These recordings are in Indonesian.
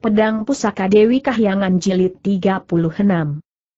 Pedang Pusaka Dewi Kahyangan Jilid 36.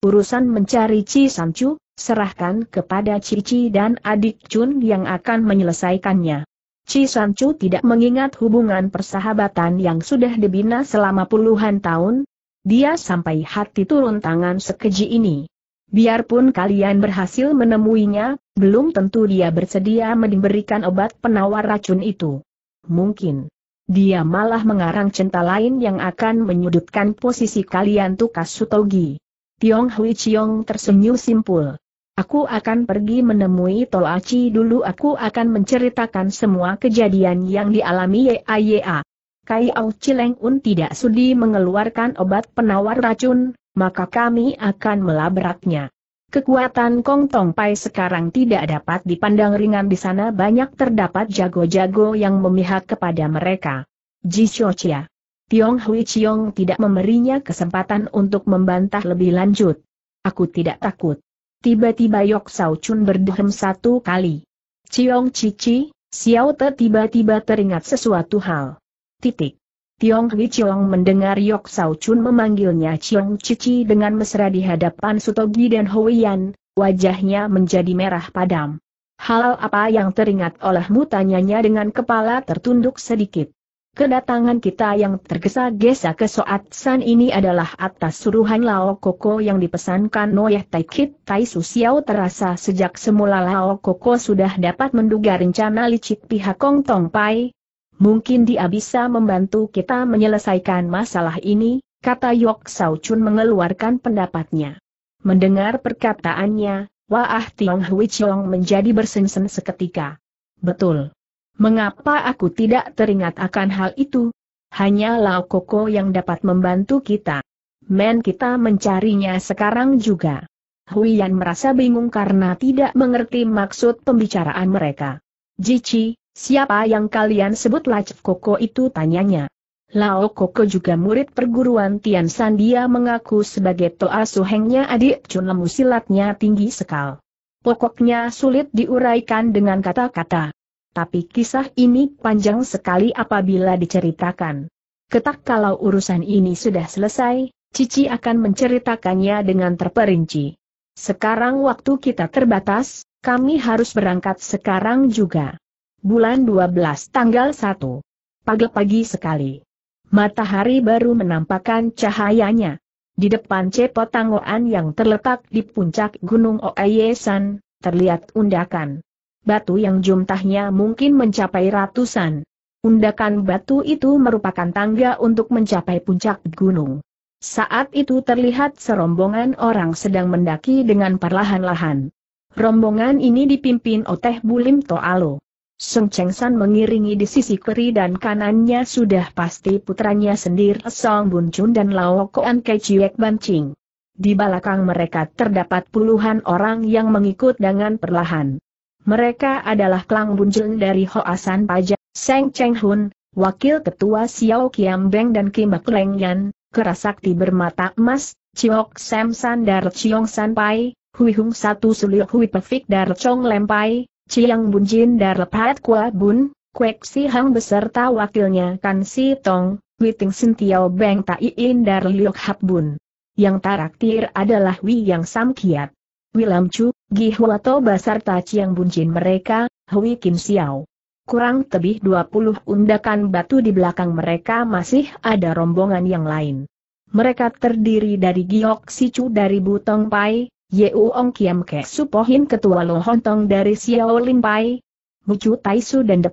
Urusan mencari Ci Sancu, serahkan kepada Cici dan adik Chun yang akan menyelesaikannya. Ci Sancu tidak mengingat hubungan persahabatan yang sudah dibina selama puluhan tahun. Dia sampai hati turun tangan sekeji ini. Biarpun kalian berhasil menemuinya, belum tentu dia bersedia memberikan obat penawar racun itu. Mungkin dia malah mengarang cinta lain yang akan menyudutkan posisi kalian Tukas Sutogi. Tiong Hui Chiong tersenyum simpul. Aku akan pergi menemui Tolachi dulu aku akan menceritakan semua kejadian yang dialami YAYA. Kai Au Cileng Un tidak sudi mengeluarkan obat penawar racun, maka kami akan melabraknya. Kekuatan Kong Tong Pai sekarang tidak dapat dipandang ringan di sana banyak terdapat jago-jago yang memihak kepada mereka. Ji Chia. Tiong Hui Chiong tidak memberinya kesempatan untuk membantah lebih lanjut. Aku tidak takut. Tiba-tiba Yok Sao Chun berdehem satu kali. Chi Cici, Xiao Te tiba-tiba teringat sesuatu hal. Titik. Tiong Hui Chiong mendengar Yok Sao Chun memanggilnya Chiong Cici dengan mesra di hadapan Sutogi dan Yan, wajahnya menjadi merah padam. Hal apa yang teringat olehmu tanyanya dengan kepala tertunduk sedikit. Kedatangan kita yang tergesa-gesa ke Soat San ini adalah atas suruhan Lao Koko yang dipesankan Noyeh Taikit Tai Susiao terasa sejak semula Lao Koko sudah dapat menduga rencana licik pihak Kong Tong Pai, mungkin dia bisa membantu kita menyelesaikan masalah ini, kata Yok Sao Chun mengeluarkan pendapatnya. Mendengar perkataannya, Wah ah Tiong Hui Chong menjadi bersensen seketika. Betul. Mengapa aku tidak teringat akan hal itu? Hanya Lao Koko yang dapat membantu kita. Men kita mencarinya sekarang juga. Hui Yan merasa bingung karena tidak mengerti maksud pembicaraan mereka. Jici, Siapa yang kalian sebut Lacep Koko itu tanyanya. Lao Koko juga murid perguruan Tian San dia mengaku sebagai Toa Suhengnya adik Chun Lemu silatnya tinggi sekal. Pokoknya sulit diuraikan dengan kata-kata. Tapi kisah ini panjang sekali apabila diceritakan. Ketak kalau urusan ini sudah selesai, Cici akan menceritakannya dengan terperinci. Sekarang waktu kita terbatas, kami harus berangkat sekarang juga bulan 12 tanggal 1. Pagi-pagi sekali. Matahari baru menampakkan cahayanya. Di depan cepot Tangoan yang terletak di puncak Gunung Oayesan, terlihat undakan. Batu yang jumlahnya mungkin mencapai ratusan. Undakan batu itu merupakan tangga untuk mencapai puncak gunung. Saat itu terlihat serombongan orang sedang mendaki dengan perlahan-lahan. Rombongan ini dipimpin Oteh Bulim Toalo. Seng Cheng San mengiringi di sisi kiri dan kanannya sudah pasti putranya sendiri Song Bun Chun dan Lao Koan Ban Bancing. Di belakang mereka terdapat puluhan orang yang mengikut dengan perlahan. Mereka adalah Klang Bunjel dari Hoasan Pajak, Seng Cheng Hun, Wakil Ketua Xiao Kiam Beng dan Kim Bak Yan, Kerasakti Bermata Emas, Chiok Sam San Dar Chiong San Pai, Hui Hung Satu Suliok Hui Pefik Dar Chong Lempai, Bun Bunjin dari lepat Kua Bun, Kwek Si Hang beserta wakilnya Kan Si Tong, Witing Sintiao Beng Tai In dari Liok Hap Bun. Yang taraktir adalah Wi Yang Sam Kiat. Wilam Chu, Gi Huato ciang bun Bunjin mereka, Hui Kim Xiao. Kurang lebih 20 undakan batu di belakang mereka masih ada rombongan yang lain. Mereka terdiri dari Giok Sichu dari Butong Pai, Yeu Ong Kiam Ke Supohin Ketua Lohontong dari Xiao Pai. Mucu Taisu dan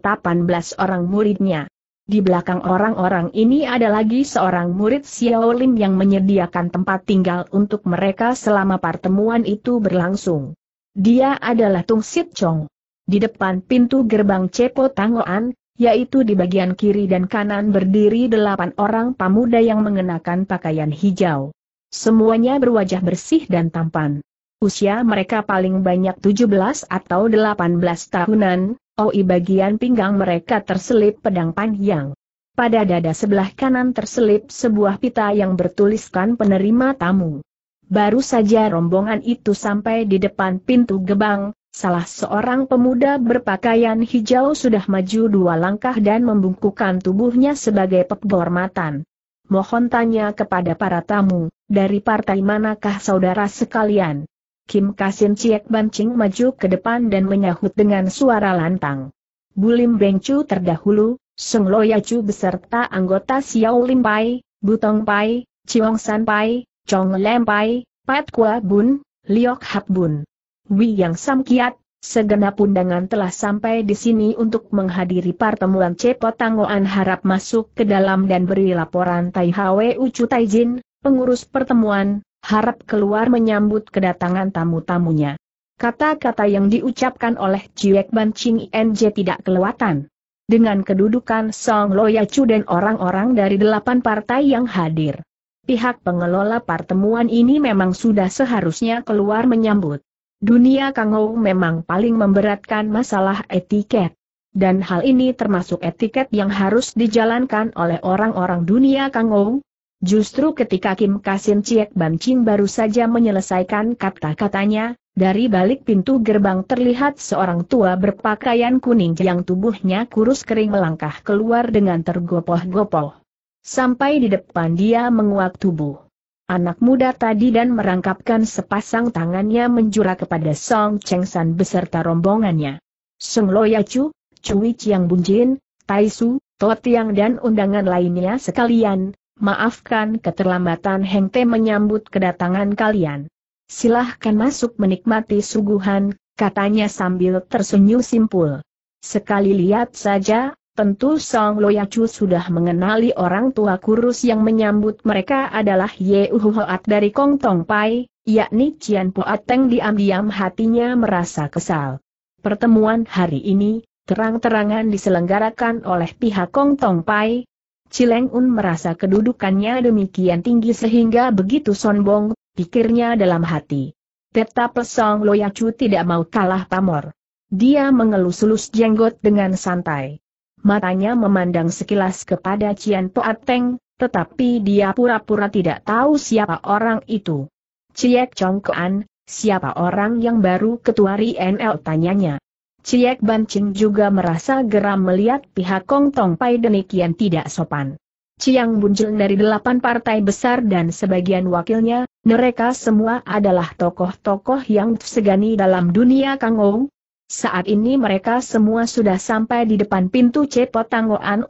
belas orang muridnya. Di belakang orang-orang ini ada lagi seorang murid Xiao Lim yang menyediakan tempat tinggal untuk mereka selama pertemuan itu berlangsung. Dia adalah Tung Sit Chong. Di depan pintu gerbang Cepo Tangoan, yaitu di bagian kiri dan kanan berdiri delapan orang pemuda yang mengenakan pakaian hijau. Semuanya berwajah bersih dan tampan. Usia mereka paling banyak 17 atau 18 tahunan, OI oh, bagian pinggang mereka terselip pedang panjang. Pada dada sebelah kanan terselip sebuah pita yang bertuliskan penerima tamu. Baru saja rombongan itu sampai di depan pintu gebang, salah seorang pemuda berpakaian hijau sudah maju dua langkah dan membungkukkan tubuhnya sebagai penghormatan. Mohon tanya kepada para tamu, dari partai manakah saudara sekalian? Kim Kasin Ciek Bancing maju ke depan dan menyahut dengan suara lantang. Bulim Bengcu terdahulu, Sung Loya Chu beserta anggota Xiao Lim Pai, Butong Pai, Chiong San Pai, Chong Lem Pai, Pat Kua Bun, Liok Hap Bun. Wi Yang Sam Kiat, segenap undangan telah sampai di sini untuk menghadiri pertemuan Cepo Tangoan harap masuk ke dalam dan beri laporan Tai Hwe Ucu Tai Jin, pengurus pertemuan, harap keluar menyambut kedatangan tamu-tamunya. Kata-kata yang diucapkan oleh Ciwek Ban Ching NJ tidak kelewatan. Dengan kedudukan Song Loya Chu dan orang-orang dari delapan partai yang hadir. Pihak pengelola pertemuan ini memang sudah seharusnya keluar menyambut. Dunia Kangou memang paling memberatkan masalah etiket. Dan hal ini termasuk etiket yang harus dijalankan oleh orang-orang dunia Kangou, Justru ketika Kim Kasin Ciek Ban Ching baru saja menyelesaikan kata-katanya, dari balik pintu gerbang terlihat seorang tua berpakaian kuning yang tubuhnya kurus kering melangkah keluar dengan tergopoh-gopoh. Sampai di depan dia menguak tubuh. Anak muda tadi dan merangkapkan sepasang tangannya menjura kepada Song Cheng San beserta rombongannya. Sung Lo ya Chu, Cui Chiang Jin, Tai Su, Tiang dan undangan lainnya sekalian, Maafkan keterlambatan Heng Te menyambut kedatangan kalian. Silahkan masuk menikmati suguhan, katanya sambil tersenyum simpul. Sekali lihat saja, tentu Song Loyacu sudah mengenali orang tua kurus yang menyambut mereka adalah Ye Uhuhoat dari Kong Tong Pai, yakni Cian Poateng diam-diam hatinya merasa kesal. Pertemuan hari ini, terang-terangan diselenggarakan oleh pihak Kong Tong Pai, Cileng Un merasa kedudukannya demikian tinggi sehingga begitu sombong, pikirnya dalam hati. Tetap Song Loyacu tidak mau kalah pamor. Dia mengelus-elus jenggot dengan santai. Matanya memandang sekilas kepada Cian Ateng, tetapi dia pura-pura tidak tahu siapa orang itu. Ciek Congkoan, siapa orang yang baru ketua NL? tanyanya. Ciek Ching juga merasa geram melihat pihak Kong Tong Pai demikian tidak sopan. Ciang Bunjil dari delapan partai besar dan sebagian wakilnya, mereka semua adalah tokoh-tokoh yang segani dalam dunia Kangou. Saat ini mereka semua sudah sampai di depan pintu Cepo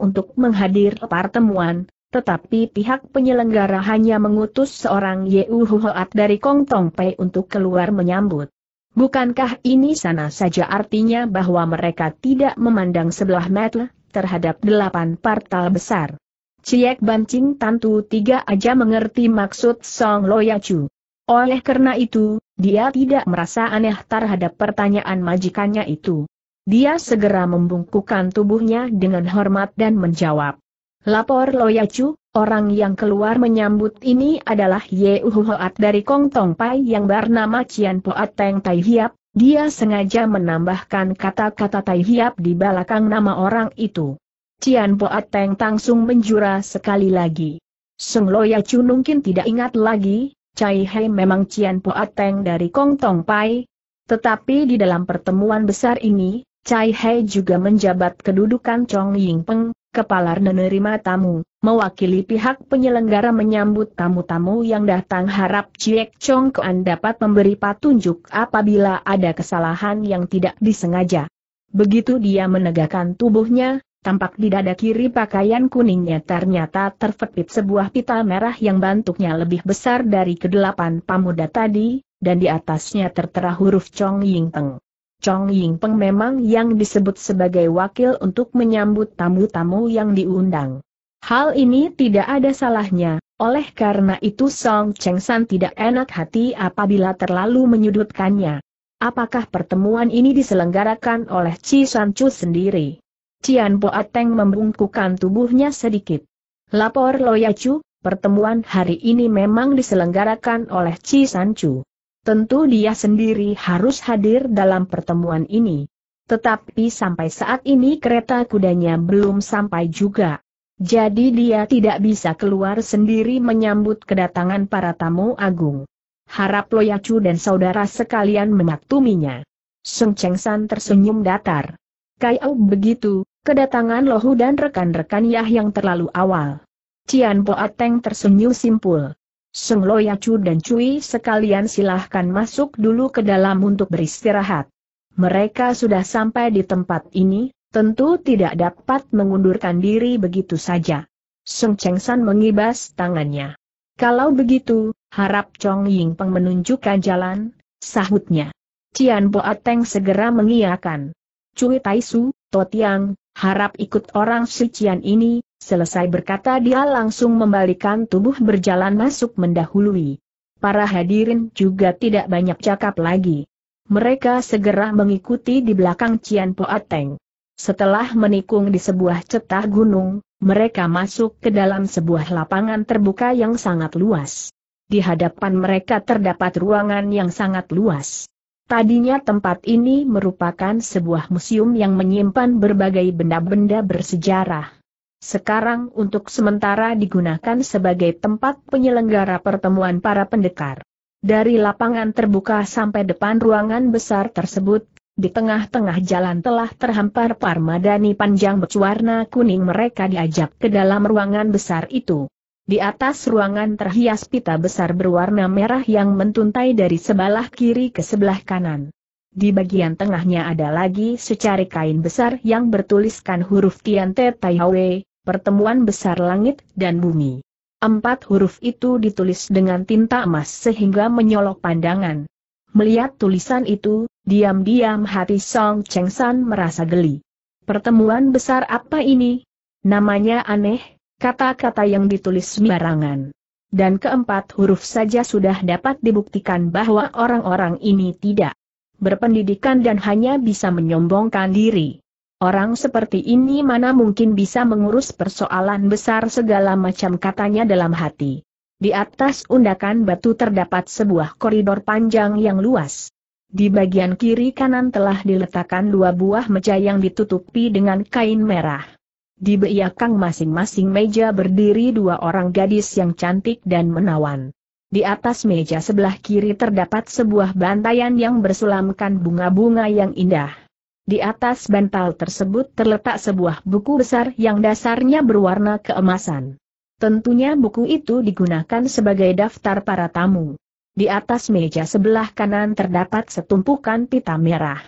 untuk menghadir pertemuan, tetapi pihak penyelenggara hanya mengutus seorang Yeu Hoat dari Kong Tong Pai untuk keluar menyambut. Bukankah ini sana saja artinya bahwa mereka tidak memandang sebelah mata terhadap delapan partal besar? Ciek Bancing Tantu tiga aja mengerti maksud Song Loyacu. Oleh karena itu, dia tidak merasa aneh terhadap pertanyaan majikannya itu. Dia segera membungkukkan tubuhnya dengan hormat dan menjawab. Lapor Loyacu, orang yang keluar menyambut ini adalah Ye Uhuhoat dari Kong Tong Pai yang bernama Cian Poat Teng Tai Hiap, dia sengaja menambahkan kata-kata Tai Hiap di belakang nama orang itu. Cian Poat Teng langsung menjura sekali lagi. Sung Lo Yacu mungkin tidak ingat lagi, Cai Hei memang Cian Poat Teng dari Kong Tong Pai. Tetapi di dalam pertemuan besar ini, Cai Hei juga menjabat kedudukan Chong Ying Peng, kepala menerima tamu, mewakili pihak penyelenggara menyambut tamu-tamu yang datang harap Ciek Chong Kuan dapat memberi petunjuk apabila ada kesalahan yang tidak disengaja. Begitu dia menegakkan tubuhnya, tampak di dada kiri pakaian kuningnya ternyata terfepit sebuah pita merah yang bentuknya lebih besar dari kedelapan pamuda tadi, dan di atasnya tertera huruf Chong Ying Peng. Chong Ying Peng memang yang disebut sebagai wakil untuk menyambut tamu-tamu yang diundang. Hal ini tidak ada salahnya, oleh karena itu Song Cheng San tidak enak hati apabila terlalu menyudutkannya. Apakah pertemuan ini diselenggarakan oleh Chi San Chu sendiri? Cian Po Ateng membungkukkan tubuhnya sedikit. Lapor Loya Chu, pertemuan hari ini memang diselenggarakan oleh Chi San Chu. Tentu dia sendiri harus hadir dalam pertemuan ini. Tetapi sampai saat ini kereta kudanya belum sampai juga. Jadi dia tidak bisa keluar sendiri menyambut kedatangan para tamu agung. Harap Loyacu dan saudara sekalian memaktuminya. Sung Cheng San tersenyum datar. Kayau begitu, kedatangan Lohu dan rekan-rekan Yah yang terlalu awal. Cian Ateng tersenyum simpul. Seng Loya Chu dan Cui sekalian silahkan masuk dulu ke dalam untuk beristirahat. Mereka sudah sampai di tempat ini, tentu tidak dapat mengundurkan diri begitu saja. Seng Cheng San mengibas tangannya. Kalau begitu, harap Chong Ying Peng menunjukkan jalan, sahutnya. Cian Boateng segera mengiyakan. Cui To Tiang, harap ikut orang si Cian ini, Selesai berkata dia langsung membalikan tubuh berjalan masuk mendahului. Para hadirin juga tidak banyak cakap lagi. Mereka segera mengikuti di belakang Cian Ateng. Setelah menikung di sebuah cetah gunung, mereka masuk ke dalam sebuah lapangan terbuka yang sangat luas. Di hadapan mereka terdapat ruangan yang sangat luas. Tadinya tempat ini merupakan sebuah museum yang menyimpan berbagai benda-benda bersejarah. Sekarang untuk sementara digunakan sebagai tempat penyelenggara pertemuan para pendekar. Dari lapangan terbuka sampai depan ruangan besar tersebut, di tengah-tengah jalan telah terhampar parmadani panjang berwarna kuning mereka diajak ke dalam ruangan besar itu. Di atas ruangan terhias pita besar berwarna merah yang mentuntai dari sebelah kiri ke sebelah kanan. Di bagian tengahnya ada lagi secari kain besar yang bertuliskan huruf Tian Te Tai Hwe, pertemuan besar langit dan bumi. Empat huruf itu ditulis dengan tinta emas sehingga menyolok pandangan. Melihat tulisan itu, diam-diam hati Song Cheng San merasa geli. Pertemuan besar apa ini? Namanya aneh, kata-kata yang ditulis sembarangan. Dan keempat huruf saja sudah dapat dibuktikan bahwa orang-orang ini tidak berpendidikan dan hanya bisa menyombongkan diri. Orang seperti ini mana mungkin bisa mengurus persoalan besar segala macam katanya dalam hati. Di atas undakan batu terdapat sebuah koridor panjang yang luas. Di bagian kiri kanan telah diletakkan dua buah meja yang ditutupi dengan kain merah. Di belakang masing-masing meja berdiri dua orang gadis yang cantik dan menawan. Di atas meja sebelah kiri terdapat sebuah bantayan yang bersulamkan bunga-bunga yang indah. Di atas bantal tersebut terletak sebuah buku besar yang dasarnya berwarna keemasan. Tentunya buku itu digunakan sebagai daftar para tamu. Di atas meja sebelah kanan terdapat setumpukan pita merah.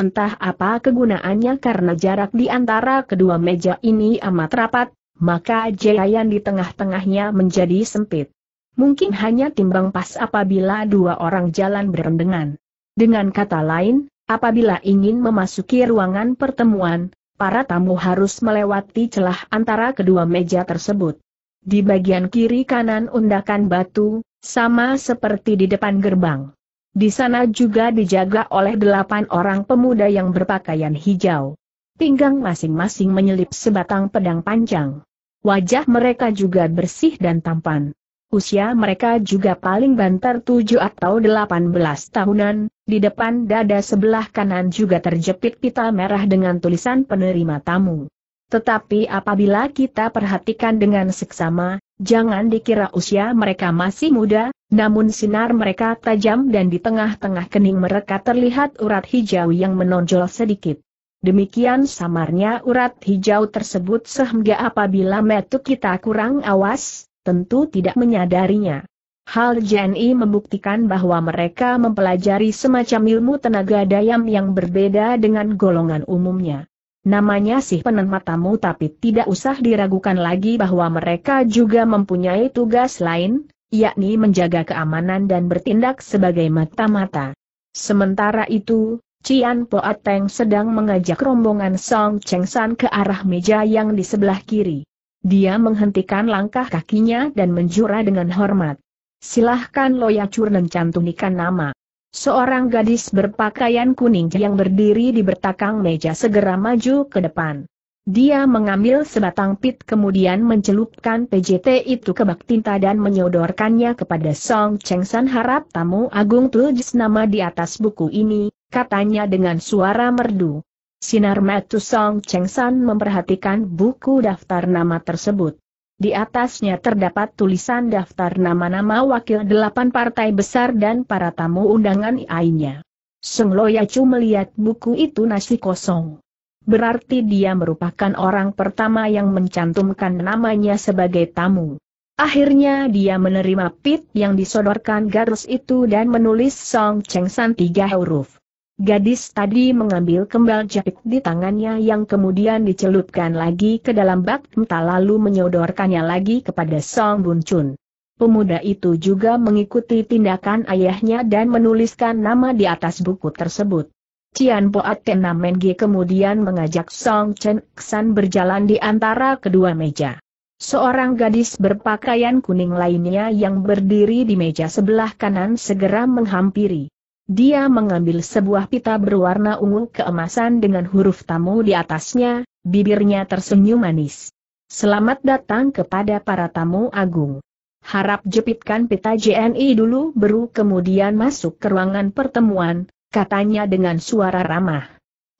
Entah apa kegunaannya karena jarak di antara kedua meja ini amat rapat, maka jayaan di tengah-tengahnya menjadi sempit. Mungkin hanya timbang pas apabila dua orang jalan berendengan. Dengan kata lain, Apabila ingin memasuki ruangan pertemuan, para tamu harus melewati celah antara kedua meja tersebut. Di bagian kiri kanan undakan batu, sama seperti di depan gerbang. Di sana juga dijaga oleh delapan orang pemuda yang berpakaian hijau. Pinggang masing-masing menyelip sebatang pedang panjang. Wajah mereka juga bersih dan tampan. Usia mereka juga paling banter tujuh atau delapan belas tahunan, di depan dada sebelah kanan juga terjepit pita merah dengan tulisan penerima tamu. Tetapi apabila kita perhatikan dengan seksama, jangan dikira usia mereka masih muda, namun sinar mereka tajam dan di tengah-tengah kening mereka terlihat urat hijau yang menonjol sedikit. Demikian samarnya urat hijau tersebut sehingga apabila metu kita kurang awas, tentu tidak menyadarinya. Hal Jani membuktikan bahwa mereka mempelajari semacam ilmu tenaga dayam yang berbeda dengan golongan umumnya. Namanya sih penen matamu tapi tidak usah diragukan lagi bahwa mereka juga mempunyai tugas lain, yakni menjaga keamanan dan bertindak sebagai mata-mata. Sementara itu, Cian Poateng sedang mengajak rombongan Song Cheng San ke arah meja yang di sebelah kiri. Dia menghentikan langkah kakinya dan menjura dengan hormat silahkan Loya Curnen cantumkan nama. Seorang gadis berpakaian kuning yang berdiri di bertakang meja segera maju ke depan. Dia mengambil sebatang pit kemudian mencelupkan PJT itu ke bak tinta dan menyodorkannya kepada Song Cheng San harap tamu agung tulis nama di atas buku ini, katanya dengan suara merdu. Sinar matu Song Cheng San memperhatikan buku daftar nama tersebut. Di atasnya terdapat tulisan daftar nama-nama wakil delapan partai besar dan para tamu undangan lainnya. Seng Loyacu melihat buku itu nasi kosong. Berarti dia merupakan orang pertama yang mencantumkan namanya sebagai tamu. Akhirnya dia menerima pit yang disodorkan Garus itu dan menulis Song Cheng San tiga huruf. Gadis tadi mengambil kembal jepit di tangannya yang kemudian dicelupkan lagi ke dalam bak mta lalu menyodorkannya lagi kepada Song Bun Chun. Pemuda itu juga mengikuti tindakan ayahnya dan menuliskan nama di atas buku tersebut. Cian Poat Tenamengi kemudian mengajak Song Chen Xan berjalan di antara kedua meja. Seorang gadis berpakaian kuning lainnya yang berdiri di meja sebelah kanan segera menghampiri. Dia mengambil sebuah pita berwarna ungu keemasan dengan huruf tamu di atasnya, bibirnya tersenyum manis. Selamat datang kepada para tamu agung. Harap jepitkan pita JNI dulu baru kemudian masuk ke ruangan pertemuan, katanya dengan suara ramah.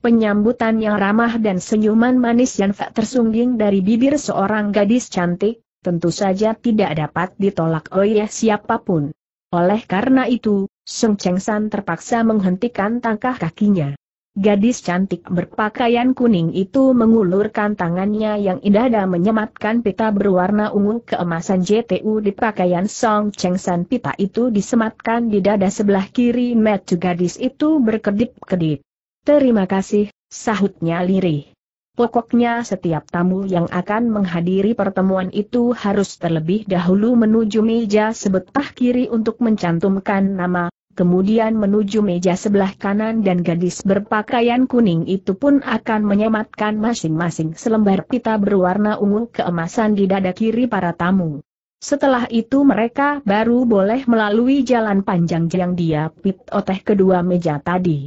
Penyambutan yang ramah dan senyuman manis yang tak tersungging dari bibir seorang gadis cantik, tentu saja tidak dapat ditolak oleh siapapun. Oleh karena itu, Sung Cheng San terpaksa menghentikan tangkah kakinya. Gadis cantik berpakaian kuning itu mengulurkan tangannya yang indah dan menyematkan pita berwarna ungu keemasan JTU di pakaian Song Cheng San pita itu disematkan di dada sebelah kiri mata gadis itu berkedip-kedip. Terima kasih, sahutnya lirih. Pokoknya setiap tamu yang akan menghadiri pertemuan itu harus terlebih dahulu menuju meja sebetah kiri untuk mencantumkan nama, kemudian menuju meja sebelah kanan dan gadis berpakaian kuning itu pun akan menyematkan masing-masing selembar pita berwarna ungu keemasan di dada kiri para tamu. Setelah itu mereka baru boleh melalui jalan panjang yang dia pit oteh kedua meja tadi.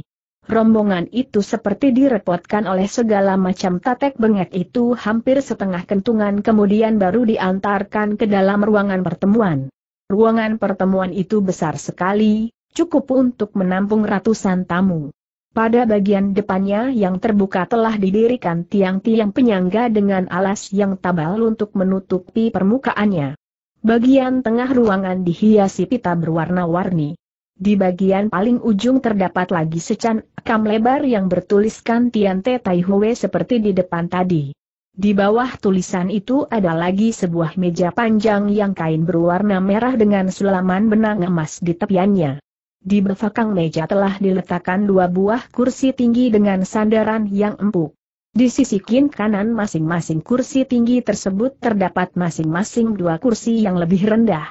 Rombongan itu seperti direpotkan oleh segala macam tatek bengek itu hampir setengah kentungan kemudian baru diantarkan ke dalam ruangan pertemuan. Ruangan pertemuan itu besar sekali, cukup untuk menampung ratusan tamu. Pada bagian depannya yang terbuka telah didirikan tiang-tiang penyangga dengan alas yang tabal untuk menutupi permukaannya. Bagian tengah ruangan dihiasi pita berwarna-warni. Di bagian paling ujung terdapat lagi secan kam lebar yang bertuliskan Tian Te Tai Hwe seperti di depan tadi. Di bawah tulisan itu ada lagi sebuah meja panjang yang kain berwarna merah dengan sulaman benang emas di tepiannya. Di belakang meja telah diletakkan dua buah kursi tinggi dengan sandaran yang empuk. Di sisi kin kanan masing-masing kursi tinggi tersebut terdapat masing-masing dua kursi yang lebih rendah.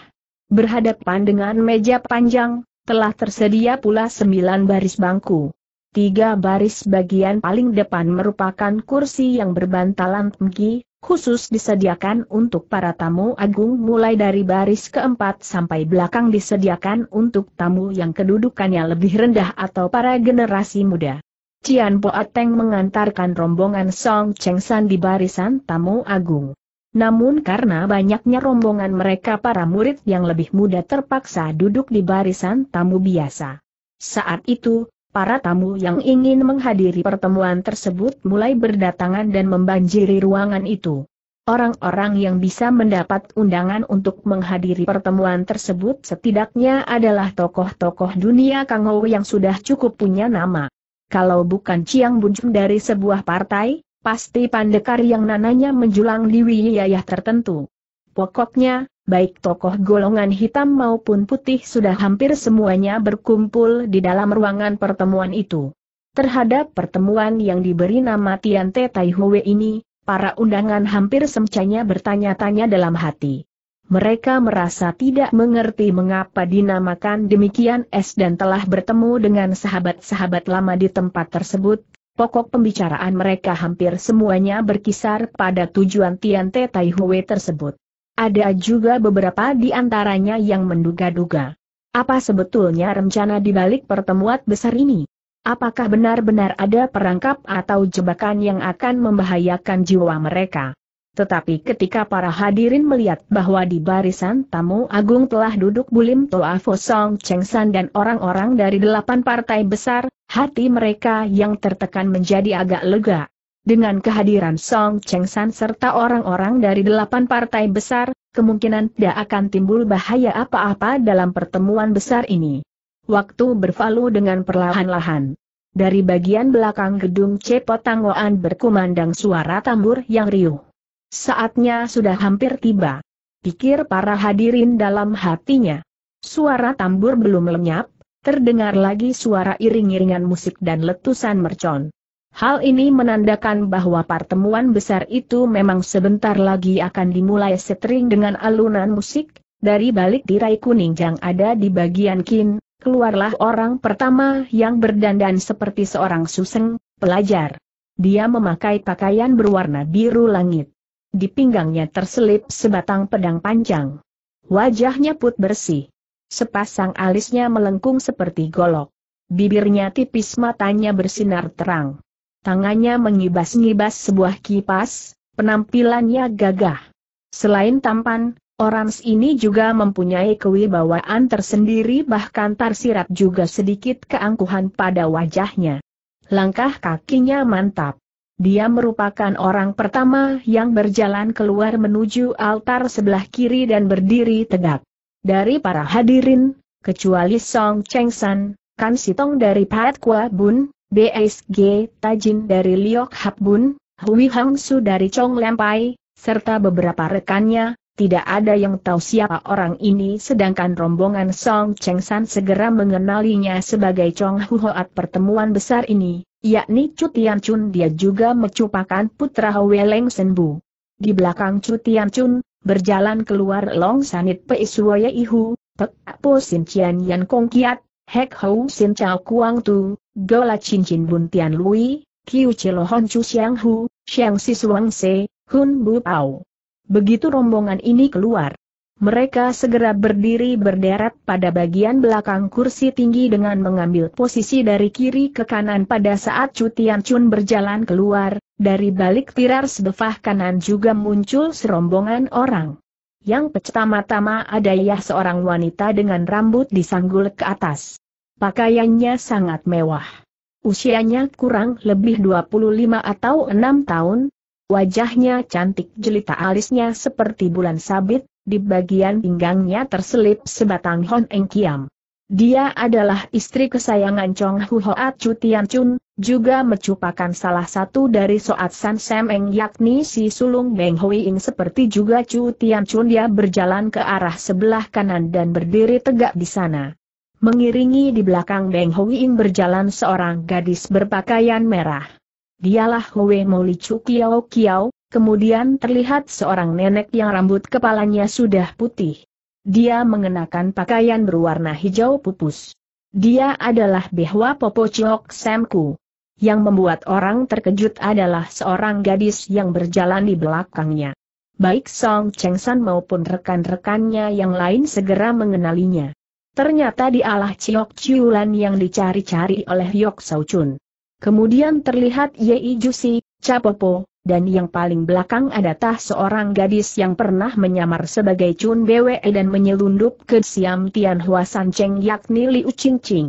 Berhadapan dengan meja panjang, telah tersedia pula sembilan baris bangku. Tiga baris bagian paling depan merupakan kursi yang berbantalan tinggi, khusus disediakan untuk para tamu agung mulai dari baris keempat sampai belakang disediakan untuk tamu yang kedudukannya lebih rendah atau para generasi muda. Cian Ateng mengantarkan rombongan Song Cheng San di barisan tamu agung. Namun karena banyaknya rombongan mereka para murid yang lebih muda terpaksa duduk di barisan tamu biasa. Saat itu, para tamu yang ingin menghadiri pertemuan tersebut mulai berdatangan dan membanjiri ruangan itu. Orang-orang yang bisa mendapat undangan untuk menghadiri pertemuan tersebut setidaknya adalah tokoh-tokoh dunia Kangou yang sudah cukup punya nama. Kalau bukan Chiang Bujung dari sebuah partai, Pasti pandekar yang nananya menjulang di wilayah tertentu. Pokoknya, baik tokoh golongan hitam maupun putih sudah hampir semuanya berkumpul di dalam ruangan pertemuan itu. Terhadap pertemuan yang diberi nama Tiante Taihuwe ini, para undangan hampir semcanya bertanya-tanya dalam hati. Mereka merasa tidak mengerti mengapa dinamakan demikian es dan telah bertemu dengan sahabat-sahabat lama di tempat tersebut, pokok pembicaraan mereka hampir semuanya berkisar pada tujuan Tian Te Tai Hue tersebut. Ada juga beberapa di antaranya yang menduga-duga. Apa sebetulnya rencana di balik pertemuan besar ini? Apakah benar-benar ada perangkap atau jebakan yang akan membahayakan jiwa mereka? Tetapi ketika para hadirin melihat bahwa di barisan tamu agung telah duduk Bulim Toa Song Cheng San dan orang-orang dari delapan partai besar, hati mereka yang tertekan menjadi agak lega. Dengan kehadiran Song Cheng San serta orang-orang dari delapan partai besar, kemungkinan tidak akan timbul bahaya apa-apa dalam pertemuan besar ini. Waktu berlalu dengan perlahan-lahan. Dari bagian belakang gedung Cepotangoan berkumandang suara tambur yang riuh. Saatnya sudah hampir tiba. Pikir para hadirin dalam hatinya. Suara tambur belum lenyap, terdengar lagi suara iring-iringan musik dan letusan mercon. Hal ini menandakan bahwa pertemuan besar itu memang sebentar lagi akan dimulai setering dengan alunan musik, dari balik tirai kuning yang ada di bagian kin, keluarlah orang pertama yang berdandan seperti seorang suseng, pelajar. Dia memakai pakaian berwarna biru langit. Di pinggangnya terselip sebatang pedang panjang. Wajahnya put bersih. Sepasang alisnya melengkung seperti golok. Bibirnya tipis matanya bersinar terang. Tangannya mengibas-ngibas sebuah kipas, penampilannya gagah. Selain tampan, orang ini juga mempunyai kewibawaan tersendiri bahkan tersirat juga sedikit keangkuhan pada wajahnya. Langkah kakinya mantap. Dia merupakan orang pertama yang berjalan keluar menuju altar sebelah kiri dan berdiri tegak. Dari para hadirin, kecuali Song Cheng San, Kan Sitong dari Pat Kua Bun, BSG Tajin dari Liok Hap Bun, Hui Hang Su dari Chong Lempai, serta beberapa rekannya, tidak ada yang tahu siapa orang ini sedangkan rombongan Song Cheng San segera mengenalinya sebagai Chong Huhoat pertemuan besar ini yakni Cutian Chun dia juga mencupakan putra Hweleng Senbu. Di belakang Cutian Chun, berjalan keluar Long Sanit Pei Suoye Ihu, Pek Apo Sin Cian Yan Kong Kiat, Hek Hou Sin Chao Kuang Tu, Gola Chin Chin Bun Tian Lui, Kiu Chilo Hon Chu Siang Hu, Siang Si Suang Se, Hun Bu Pao. Begitu rombongan ini keluar, mereka segera berdiri berderet pada bagian belakang kursi tinggi dengan mengambil posisi dari kiri ke kanan pada saat Tian Chun berjalan keluar, dari balik tirar sebefah kanan juga muncul serombongan orang. Yang pertama-tama ada ya seorang wanita dengan rambut disanggul ke atas. Pakaiannya sangat mewah. Usianya kurang lebih 25 atau 6 tahun. Wajahnya cantik jelita alisnya seperti bulan sabit, di bagian pinggangnya terselip sebatang Hon Eng Kiam. Dia adalah istri kesayangan Chong Huhoat Chu Tian Chun, juga mencupakan salah satu dari Soat San eng yakni si Sulung Beng Ing seperti juga Chu Tian Chun dia berjalan ke arah sebelah kanan dan berdiri tegak di sana. Mengiringi di belakang Beng Ing berjalan seorang gadis berpakaian merah. Dialah Hui Moli Chu Kiao Kiao, Kemudian terlihat seorang nenek yang rambut kepalanya sudah putih. Dia mengenakan pakaian berwarna hijau pupus. Dia adalah Behwa Popo Chiok Semku. Yang membuat orang terkejut adalah seorang gadis yang berjalan di belakangnya. Baik Song Cheng San maupun rekan-rekannya yang lain segera mengenalinya. Ternyata dialah Chiok Chiulan yang dicari-cari oleh Yok Sao Chun. Kemudian terlihat Yei Jusi, Capopo, dan yang paling belakang ada tah seorang gadis yang pernah menyamar sebagai Chun Bwe dan menyelundup ke Siam Tian Hua San Cheng yakni Liu Ching Ching.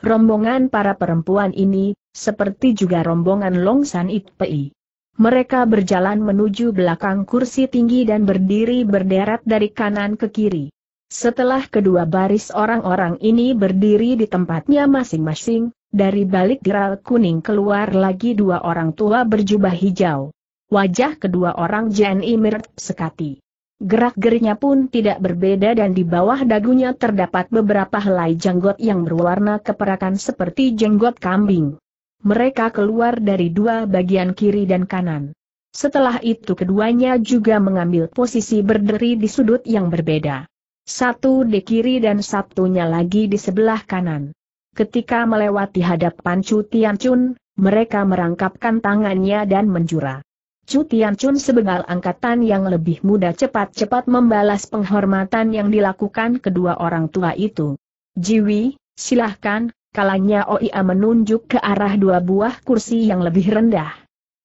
Rombongan para perempuan ini, seperti juga rombongan Long San It Pei. Mereka berjalan menuju belakang kursi tinggi dan berdiri berderet dari kanan ke kiri. Setelah kedua baris orang-orang ini berdiri di tempatnya masing-masing, dari balik geral kuning keluar lagi dua orang tua berjubah hijau. Wajah kedua orang Jenny mirip sekati. Gerak-geriknya pun tidak berbeda dan di bawah dagunya terdapat beberapa helai jenggot yang berwarna keperakan seperti jenggot kambing. Mereka keluar dari dua bagian kiri dan kanan. Setelah itu keduanya juga mengambil posisi berdiri di sudut yang berbeda. Satu di kiri dan satunya lagi di sebelah kanan. Ketika melewati hadapan Chu Tian Chun, mereka merangkapkan tangannya dan menjura. Chu Tian Chun sebegal angkatan yang lebih muda cepat-cepat membalas penghormatan yang dilakukan kedua orang tua itu. Jiwi, silahkan, kalanya Oia menunjuk ke arah dua buah kursi yang lebih rendah.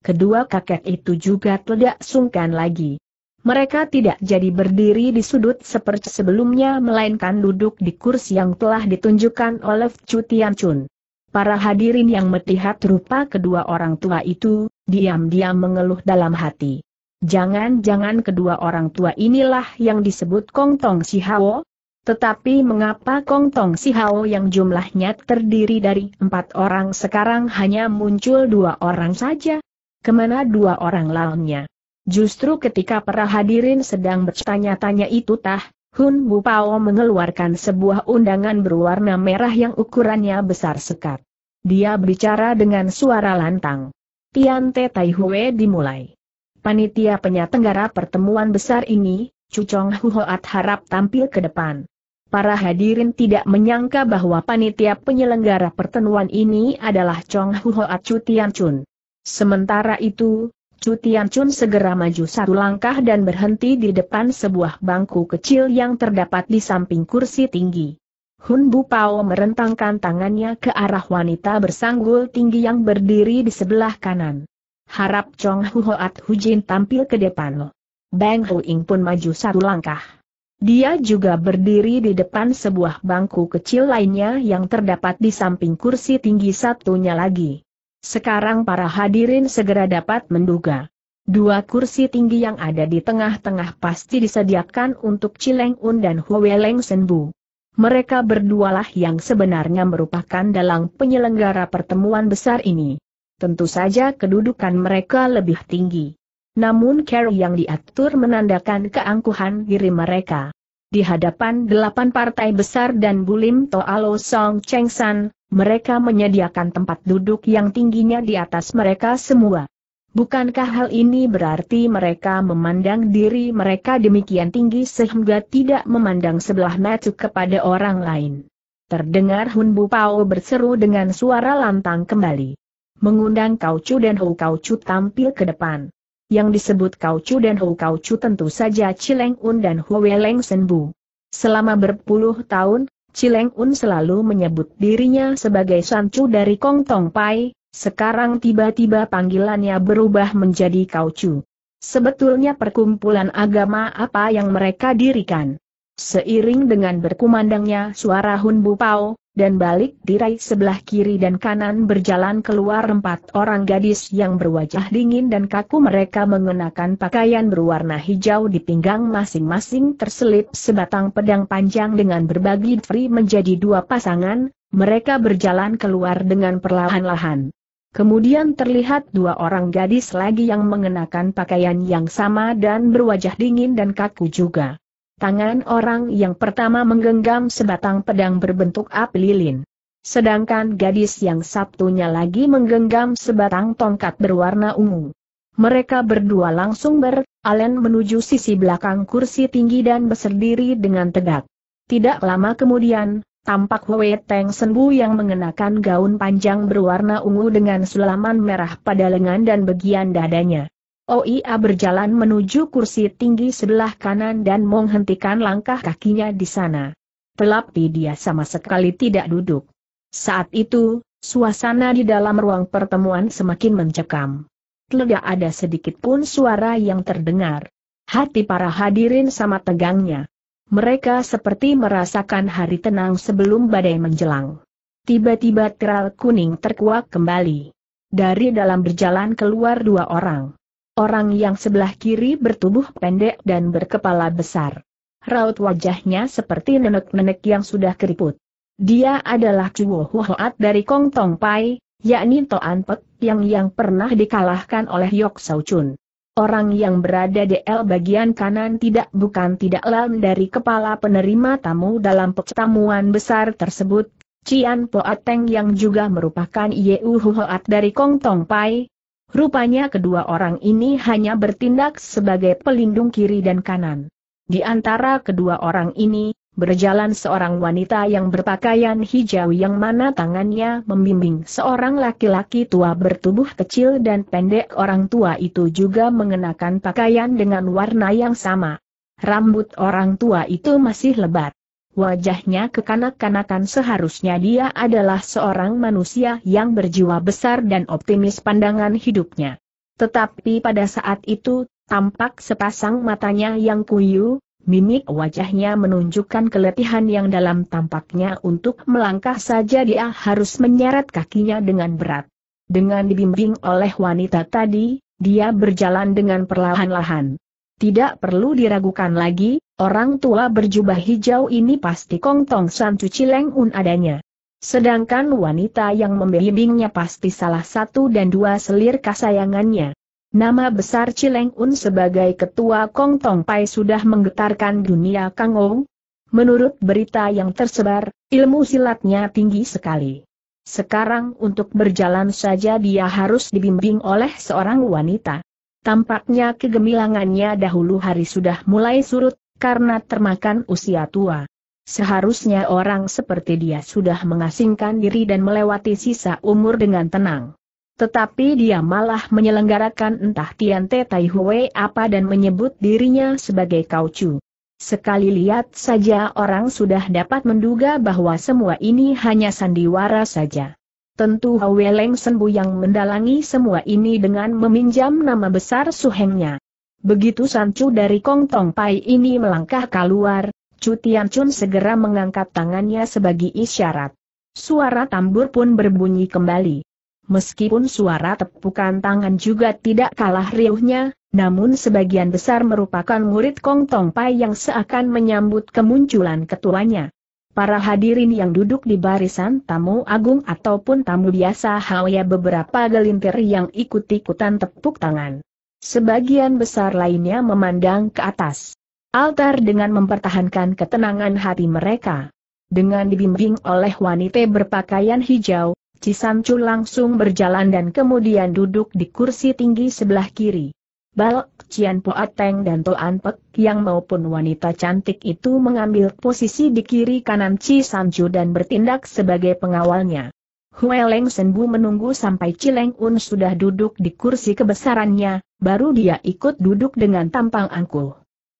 Kedua kakek itu juga tidak sungkan lagi. Mereka tidak jadi berdiri di sudut seperti sebelumnya melainkan duduk di kursi yang telah ditunjukkan oleh Chu Tian Chun. Para hadirin yang melihat rupa kedua orang tua itu, diam-diam mengeluh dalam hati. Jangan-jangan kedua orang tua inilah yang disebut Kong Tong Si Hao? Tetapi mengapa Kong Tong Si Hao yang jumlahnya terdiri dari empat orang sekarang hanya muncul dua orang saja? Kemana dua orang lainnya? Justru ketika para hadirin sedang bertanya-tanya itu tah, Hun Bu Pao mengeluarkan sebuah undangan berwarna merah yang ukurannya besar sekat. Dia berbicara dengan suara lantang. Tian Te Tai Hue dimulai. Panitia penyelenggara pertemuan besar ini, Chu Chong Huat harap tampil ke depan. Para hadirin tidak menyangka bahwa panitia penyelenggara pertemuan ini adalah Chong Huat Chu Tian Chun. Sementara itu, Cutian Chun segera maju satu langkah dan berhenti di depan sebuah bangku kecil yang terdapat di samping kursi tinggi. Hun Bu Pao merentangkan tangannya ke arah wanita bersanggul tinggi yang berdiri di sebelah kanan. Harap Chong Hu Hujin tampil ke depan. Bang Hu Ying pun maju satu langkah. Dia juga berdiri di depan sebuah bangku kecil lainnya yang terdapat di samping kursi tinggi satunya lagi. Sekarang para hadirin segera dapat menduga. Dua kursi tinggi yang ada di tengah-tengah pasti disediakan untuk Cileng Un dan Huweleng Senbu. Mereka berdualah yang sebenarnya merupakan dalang penyelenggara pertemuan besar ini. Tentu saja kedudukan mereka lebih tinggi. Namun care yang diatur menandakan keangkuhan diri mereka. Di hadapan delapan partai besar dan Bulim Toalo Song Cheng San, mereka menyediakan tempat duduk yang tingginya di atas mereka semua. Bukankah hal ini berarti mereka memandang diri mereka demikian tinggi sehingga tidak memandang sebelah mata kepada orang lain? Terdengar Hun Bu Pao berseru dengan suara lantang kembali. Mengundang Kau Chu dan Hou Kau Chu tampil ke depan. Yang disebut Kau Chu dan Hou Kau Chu tentu saja Cileng Un dan Weleng Leng Bu. Selama berpuluh tahun, Cileng Un selalu menyebut dirinya sebagai Sancu dari Kong Tong Pai, sekarang tiba-tiba panggilannya berubah menjadi Kaucu. Sebetulnya perkumpulan agama apa yang mereka dirikan? Seiring dengan berkumandangnya suara Hun Bupao, dan balik tirai sebelah kiri dan kanan berjalan keluar empat orang gadis yang berwajah dingin dan kaku mereka mengenakan pakaian berwarna hijau di pinggang masing-masing terselip sebatang pedang panjang dengan berbagi free menjadi dua pasangan, mereka berjalan keluar dengan perlahan-lahan. Kemudian terlihat dua orang gadis lagi yang mengenakan pakaian yang sama dan berwajah dingin dan kaku juga. Tangan orang yang pertama menggenggam sebatang pedang berbentuk api lilin. Sedangkan gadis yang satunya lagi menggenggam sebatang tongkat berwarna ungu. Mereka berdua langsung beralen menuju sisi belakang kursi tinggi dan berdiri dengan tegak. Tidak lama kemudian, tampak Hwe Teng Senbu yang mengenakan gaun panjang berwarna ungu dengan sulaman merah pada lengan dan bagian dadanya. Oia berjalan menuju kursi tinggi sebelah kanan dan menghentikan langkah kakinya di sana. Tetapi dia sama sekali tidak duduk. Saat itu, suasana di dalam ruang pertemuan semakin mencekam. Tidak ada sedikit pun suara yang terdengar. Hati para hadirin sama tegangnya. Mereka seperti merasakan hari tenang sebelum badai menjelang. Tiba-tiba teral kuning terkuak kembali. Dari dalam berjalan keluar dua orang. Orang yang sebelah kiri bertubuh pendek dan berkepala besar. Raut wajahnya seperti nenek-nenek yang sudah keriput. Dia adalah Chuo Huat dari Kong Tong Pai, yakni Toan Pek yang yang pernah dikalahkan oleh Yok Sau Chun. Orang yang berada di L bagian kanan tidak bukan tidak lain dari kepala penerima tamu dalam pertemuan besar tersebut, Cian Poateng yang juga merupakan Yeu Huat dari Kong Tong Pai, Rupanya kedua orang ini hanya bertindak sebagai pelindung kiri dan kanan. Di antara kedua orang ini, berjalan seorang wanita yang berpakaian hijau yang mana tangannya membimbing seorang laki-laki tua bertubuh kecil dan pendek orang tua itu juga mengenakan pakaian dengan warna yang sama. Rambut orang tua itu masih lebat. Wajahnya kekanak-kanakan seharusnya dia adalah seorang manusia yang berjiwa besar dan optimis pandangan hidupnya. Tetapi pada saat itu, tampak sepasang matanya yang kuyu, mimik wajahnya menunjukkan keletihan yang dalam tampaknya untuk melangkah saja dia harus menyeret kakinya dengan berat. Dengan dibimbing oleh wanita tadi, dia berjalan dengan perlahan-lahan. Tidak perlu diragukan lagi, orang tua berjubah hijau ini pasti kongtong san cuci Un adanya. Sedangkan wanita yang membimbingnya pasti salah satu dan dua selir kasayangannya. Nama besar Cileng Un sebagai ketua Kong Tong Pai sudah menggetarkan dunia Kang Ong. Menurut berita yang tersebar, ilmu silatnya tinggi sekali. Sekarang untuk berjalan saja dia harus dibimbing oleh seorang wanita. Tampaknya kegemilangannya dahulu hari sudah mulai surut, karena termakan usia tua. Seharusnya orang seperti dia sudah mengasingkan diri dan melewati sisa umur dengan tenang. Tetapi dia malah menyelenggarakan entah Tai Taihui apa dan menyebut dirinya sebagai chu. Sekali lihat saja orang sudah dapat menduga bahwa semua ini hanya sandiwara saja. Tentu Hwe Leng Senbu yang mendalangi semua ini dengan meminjam nama besar suhengnya. Begitu Sancu dari Kong Tong Pai ini melangkah keluar, Cutian Chun segera mengangkat tangannya sebagai isyarat. Suara tambur pun berbunyi kembali. Meskipun suara tepukan tangan juga tidak kalah riuhnya, namun sebagian besar merupakan murid Kong Tong Pai yang seakan menyambut kemunculan ketuanya. Para hadirin yang duduk di barisan tamu agung ataupun tamu biasa hanya beberapa gelintir yang ikut-ikutan tepuk tangan. Sebagian besar lainnya memandang ke atas. Altar dengan mempertahankan ketenangan hati mereka. Dengan dibimbing oleh wanita berpakaian hijau, Cisancu langsung berjalan dan kemudian duduk di kursi tinggi sebelah kiri. Bal Cian Ateng dan Toan Pek yang maupun wanita cantik itu mengambil posisi di kiri kanan Ci Sanju dan bertindak sebagai pengawalnya. Hue Senbu menunggu sampai Cileng Un sudah duduk di kursi kebesarannya, baru dia ikut duduk dengan tampang angkuh.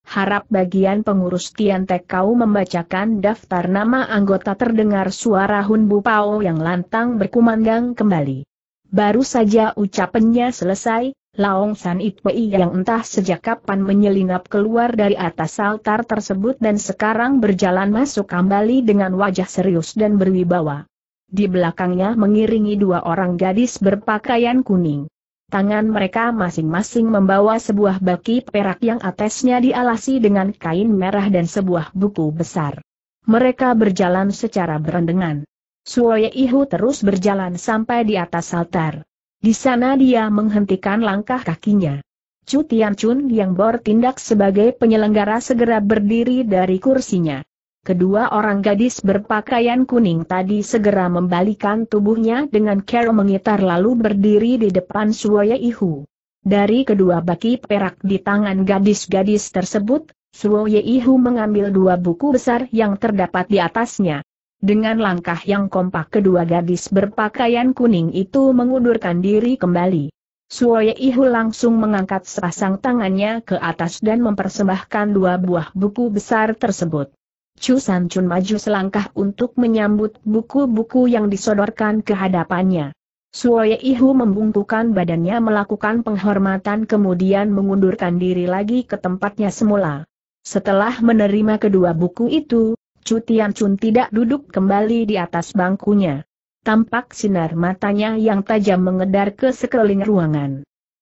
Harap bagian pengurus Tian Tek Kau membacakan daftar nama anggota terdengar suara Hun Bu Pao yang lantang berkumandang kembali. Baru saja ucapannya selesai, Laong San Ipei yang entah sejak kapan menyelinap keluar dari atas altar tersebut dan sekarang berjalan masuk kembali dengan wajah serius dan berwibawa. Di belakangnya mengiringi dua orang gadis berpakaian kuning. Tangan mereka masing-masing membawa sebuah baki perak yang atasnya dialasi dengan kain merah dan sebuah buku besar. Mereka berjalan secara berendengan. Suoye Ihu terus berjalan sampai di atas altar. Di sana dia menghentikan langkah kakinya. Chu Tian Chun yang bertindak sebagai penyelenggara segera berdiri dari kursinya. Kedua orang gadis berpakaian kuning tadi segera membalikan tubuhnya dengan care mengitar lalu berdiri di depan Suoya Ihu. Dari kedua baki perak di tangan gadis-gadis tersebut, Suoya Ihu mengambil dua buku besar yang terdapat di atasnya. Dengan langkah yang kompak kedua gadis berpakaian kuning itu mengundurkan diri kembali. Suoye Ihu langsung mengangkat sepasang tangannya ke atas dan mempersembahkan dua buah buku besar tersebut. Chu San Chun maju selangkah untuk menyambut buku-buku yang disodorkan ke hadapannya. Suoye Ihu membungkukan badannya melakukan penghormatan kemudian mengundurkan diri lagi ke tempatnya semula. Setelah menerima kedua buku itu, Tian Chun tidak duduk kembali di atas bangkunya. Tampak sinar matanya yang tajam mengedar ke sekeliling ruangan.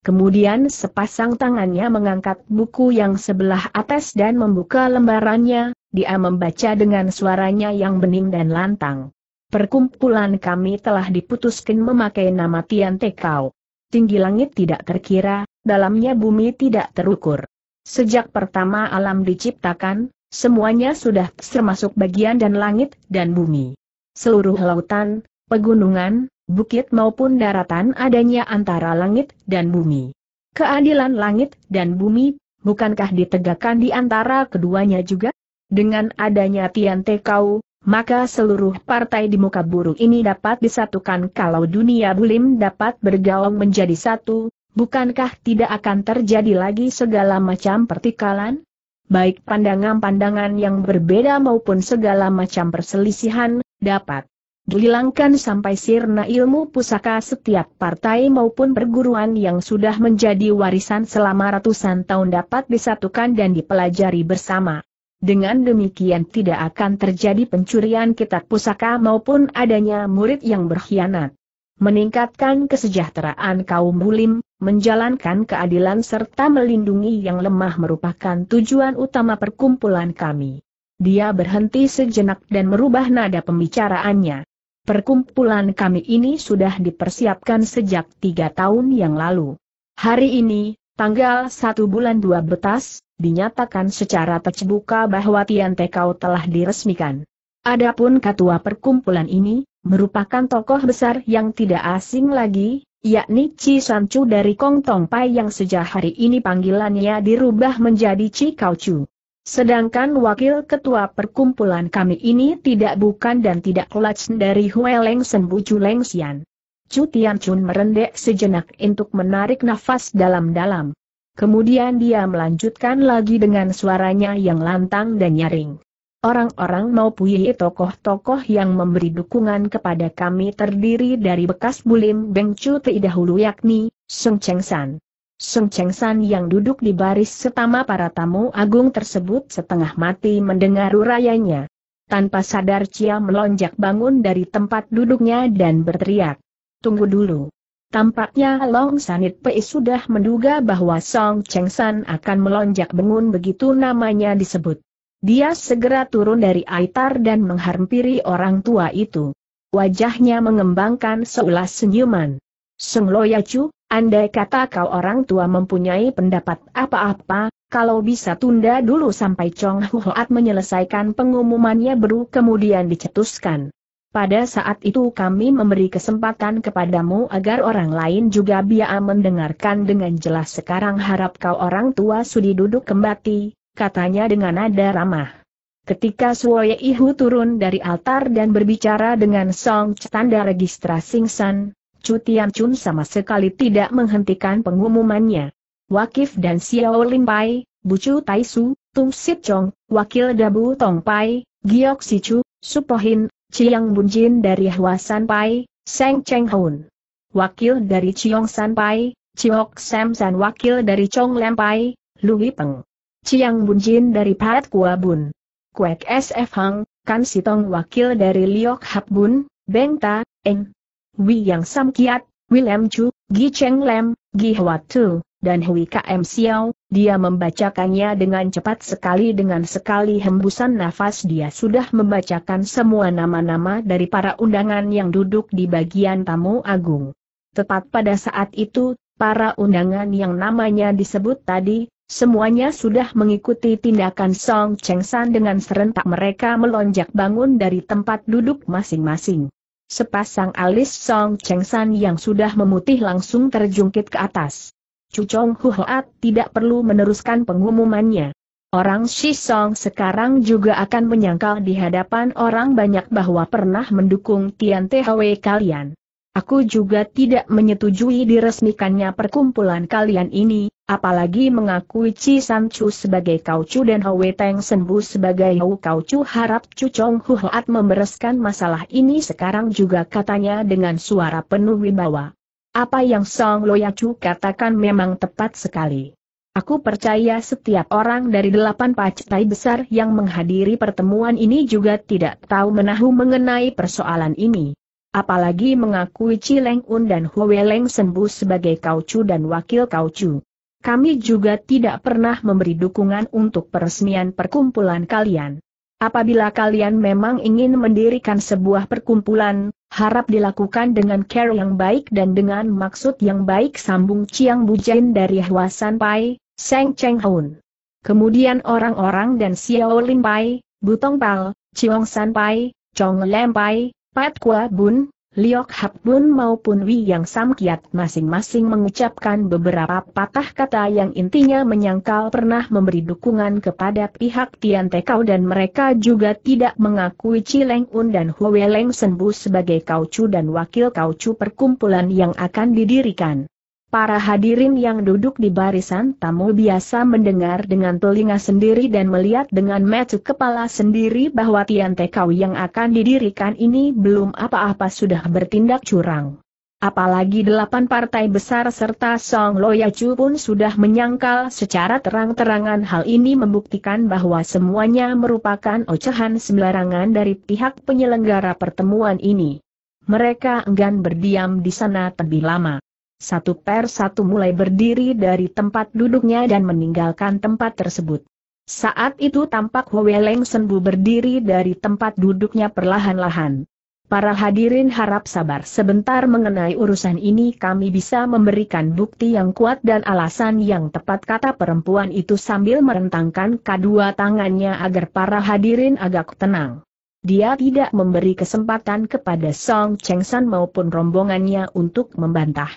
Kemudian sepasang tangannya mengangkat buku yang sebelah atas dan membuka lembarannya, dia membaca dengan suaranya yang bening dan lantang. Perkumpulan kami telah diputuskan memakai nama Tian Tekau. Tinggi langit tidak terkira, dalamnya bumi tidak terukur. Sejak pertama alam diciptakan, Semuanya sudah termasuk bagian dan langit dan bumi. Seluruh lautan, pegunungan, bukit maupun daratan adanya antara langit dan bumi. Keadilan langit dan bumi, bukankah ditegakkan di antara keduanya juga? Dengan adanya Tian Te Kau, maka seluruh partai di muka buru ini dapat disatukan kalau dunia bulim dapat bergaung menjadi satu, bukankah tidak akan terjadi lagi segala macam pertikalan? baik pandangan-pandangan yang berbeda maupun segala macam perselisihan, dapat dihilangkan sampai sirna ilmu pusaka setiap partai maupun perguruan yang sudah menjadi warisan selama ratusan tahun dapat disatukan dan dipelajari bersama. Dengan demikian tidak akan terjadi pencurian kitab pusaka maupun adanya murid yang berkhianat. Meningkatkan kesejahteraan kaum bulim, menjalankan keadilan serta melindungi yang lemah merupakan tujuan utama perkumpulan kami. Dia berhenti sejenak dan merubah nada pembicaraannya. Perkumpulan kami ini sudah dipersiapkan sejak tiga tahun yang lalu. Hari ini, tanggal satu bulan dua betas, dinyatakan secara terbuka bahwa Tian Tekau telah diresmikan. Adapun ketua perkumpulan ini, merupakan tokoh besar yang tidak asing lagi, yakni Ci Sancu dari Kong Tong Pai yang sejak hari ini panggilannya dirubah menjadi Ci Kau Chu. Sedangkan wakil ketua perkumpulan kami ini tidak bukan dan tidak kelas dari Hue Leng Senbu Chu Leng Xian. Chu Tian Chun merendek sejenak untuk menarik nafas dalam-dalam. Kemudian dia melanjutkan lagi dengan suaranya yang lantang dan nyaring. Orang-orang puyi tokoh-tokoh yang memberi dukungan kepada kami terdiri dari bekas Bulim Beng Chu Tei dahulu yakni, Sung Cheng San. Sung Cheng San yang duduk di baris setama para tamu agung tersebut setengah mati mendengar urayanya. Tanpa sadar Cia melonjak bangun dari tempat duduknya dan berteriak. Tunggu dulu. Tampaknya Long Sanit Pei sudah menduga bahwa Song Cheng San akan melonjak bangun begitu namanya disebut. Dia segera turun dari altar dan menghampiri orang tua itu. Wajahnya mengembangkan seulas senyuman. Seng Loyacu, andai kata kau orang tua mempunyai pendapat apa-apa, kalau bisa tunda dulu sampai Chong Huat menyelesaikan pengumumannya baru kemudian dicetuskan. Pada saat itu kami memberi kesempatan kepadamu agar orang lain juga biar mendengarkan dengan jelas sekarang harap kau orang tua sudi duduk kembali, katanya dengan nada ramah. Ketika Suoye Ihu turun dari altar dan berbicara dengan Song Tanda Registrasi San, Chu Tian Chun sama sekali tidak menghentikan pengumumannya. Wakif dan Xiao Lin Pai, Bucu Tai Su, Tung Sip Chong, Wakil Dabu Tong Pai, Giok Si Chu, Supohin, Chiang Bunjin dari San Pai, Seng Cheng Hun. Wakil dari Chiong San Pai, Chiok Sam San Wakil dari Chong Lem Pai, Lui Peng. Chiang Bunjin dari Pat Kua Bun. Kuek SF Hang, Kan Sitong wakil dari Liok Hap Bun, Beng Ta, Eng. Wi Yang Sam Kiat, William Chu, Gi Cheng Lem, Gi Hwa Tu, dan Hui M Xiao, dia membacakannya dengan cepat sekali dengan sekali hembusan nafas dia sudah membacakan semua nama-nama dari para undangan yang duduk di bagian tamu agung. Tepat pada saat itu, para undangan yang namanya disebut tadi, Semuanya sudah mengikuti tindakan Song Cheng San dengan serentak mereka melonjak bangun dari tempat duduk masing-masing. Sepasang alis Song Cheng San yang sudah memutih langsung terjungkit ke atas. Chu Chong Huat tidak perlu meneruskan pengumumannya. Orang Shi Song sekarang juga akan menyangkal di hadapan orang banyak bahwa pernah mendukung Tian Tehwe kalian. Aku juga tidak menyetujui diresmikannya perkumpulan kalian ini, apalagi mengakui Chi San Chu sebagai Kau Chu dan Hwe Teng Senbu sebagai Kau Chu. harap Chu Chong Hu Hoat membereskan masalah ini sekarang juga katanya dengan suara penuh wibawa. Apa yang Song Loya Chu katakan memang tepat sekali. Aku percaya setiap orang dari delapan pacetai besar yang menghadiri pertemuan ini juga tidak tahu menahu mengenai persoalan ini apalagi mengakui Cileng Un dan Hueleng sembuh sebagai kaucu dan wakil kaucu. Kami juga tidak pernah memberi dukungan untuk peresmian perkumpulan kalian. Apabila kalian memang ingin mendirikan sebuah perkumpulan, harap dilakukan dengan care yang baik dan dengan maksud yang baik sambung Chiang Bujain dari Huasan Pai, Seng Cheng Hun. Kemudian orang-orang dan Xiao Lin Pai, Butong Pal, Chiong San Pai, Chong Lem Pai, Pat Kua Bun, Liok Hap Bun maupun Wi Yang Sam Kiat masing-masing mengucapkan beberapa patah kata yang intinya menyangkal pernah memberi dukungan kepada pihak Tian Tekau dan mereka juga tidak mengakui Cileng Un dan Huweleung Leng Senbu sebagai kaucu dan wakil kaucu perkumpulan yang akan didirikan. Para hadirin yang duduk di barisan tamu biasa mendengar dengan telinga sendiri dan melihat dengan mata kepala sendiri bahwa Tian Tekau yang akan didirikan ini belum apa-apa sudah bertindak curang. Apalagi delapan partai besar serta Song Loya Chu pun sudah menyangkal secara terang-terangan hal ini membuktikan bahwa semuanya merupakan ocehan sembarangan dari pihak penyelenggara pertemuan ini. Mereka enggan berdiam di sana lebih lama satu per satu mulai berdiri dari tempat duduknya dan meninggalkan tempat tersebut. Saat itu tampak Hwe Leng Senbu berdiri dari tempat duduknya perlahan-lahan. Para hadirin harap sabar sebentar mengenai urusan ini kami bisa memberikan bukti yang kuat dan alasan yang tepat kata perempuan itu sambil merentangkan kedua tangannya agar para hadirin agak tenang. Dia tidak memberi kesempatan kepada Song Cheng San maupun rombongannya untuk membantah.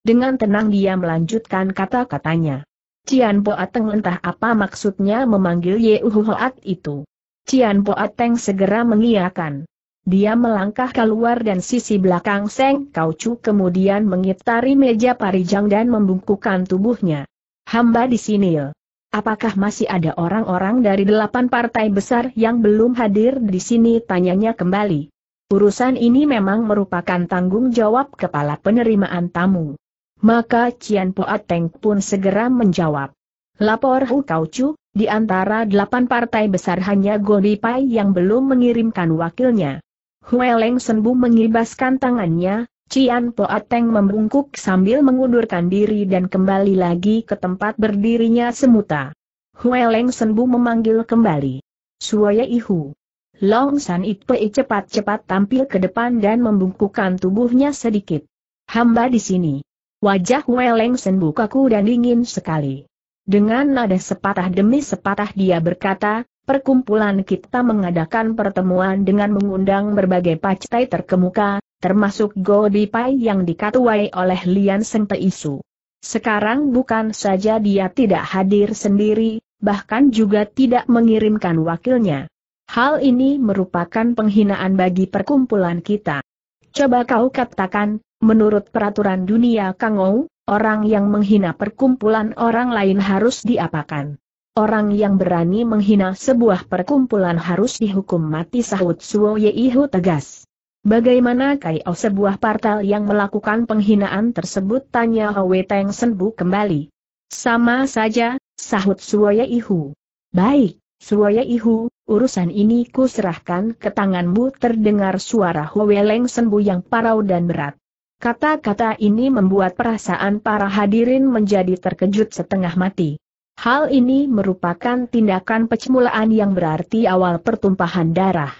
Dengan tenang dia melanjutkan kata-katanya. Cian Ateng entah apa maksudnya memanggil Ye Yehuhoat itu. Cian Ateng segera mengiyakan. Dia melangkah keluar dan sisi belakang Seng Kaucu kemudian mengitari meja parijang dan membungkukkan tubuhnya. Hamba di sini. Ya. Apakah masih ada orang-orang dari delapan partai besar yang belum hadir di sini? Tanyanya kembali. Urusan ini memang merupakan tanggung jawab kepala penerimaan tamu. Maka Cian Poateng pun segera menjawab. Lapor Hu Chu, di antara delapan partai besar hanya Pai yang belum mengirimkan wakilnya. Hueleng Senbu mengibaskan tangannya, Cian Poateng membungkuk sambil mengundurkan diri dan kembali lagi ke tempat berdirinya semuta. Hueleng Senbu memanggil kembali. Suoya Ihu. Long San Ipei cepat-cepat tampil ke depan dan membungkukkan tubuhnya sedikit. Hamba di sini. Wajah Weleng Senbu kaku dan dingin sekali. Dengan nada sepatah demi sepatah dia berkata, perkumpulan kita mengadakan pertemuan dengan mengundang berbagai pactai terkemuka, termasuk Godi Pai yang dikatuai oleh Lian Seng Isu. Sekarang bukan saja dia tidak hadir sendiri, bahkan juga tidak mengirimkan wakilnya. Hal ini merupakan penghinaan bagi perkumpulan kita. Coba kau katakan, Menurut peraturan dunia Kangou, orang yang menghina perkumpulan orang lain harus diapakan. Orang yang berani menghina sebuah perkumpulan harus dihukum mati sahut Suo Yeihu tegas. Bagaimana Kaiou sebuah partal yang melakukan penghinaan tersebut tanya Hwe Teng Senbu kembali. Sama saja, sahut Suo Yeihu. Baik, Suo Yeihu, urusan ini kuserahkan ke tanganmu terdengar suara Leng Senbu yang parau dan berat. Kata-kata ini membuat perasaan para hadirin menjadi terkejut setengah mati. Hal ini merupakan tindakan pecemulaan yang berarti awal pertumpahan darah.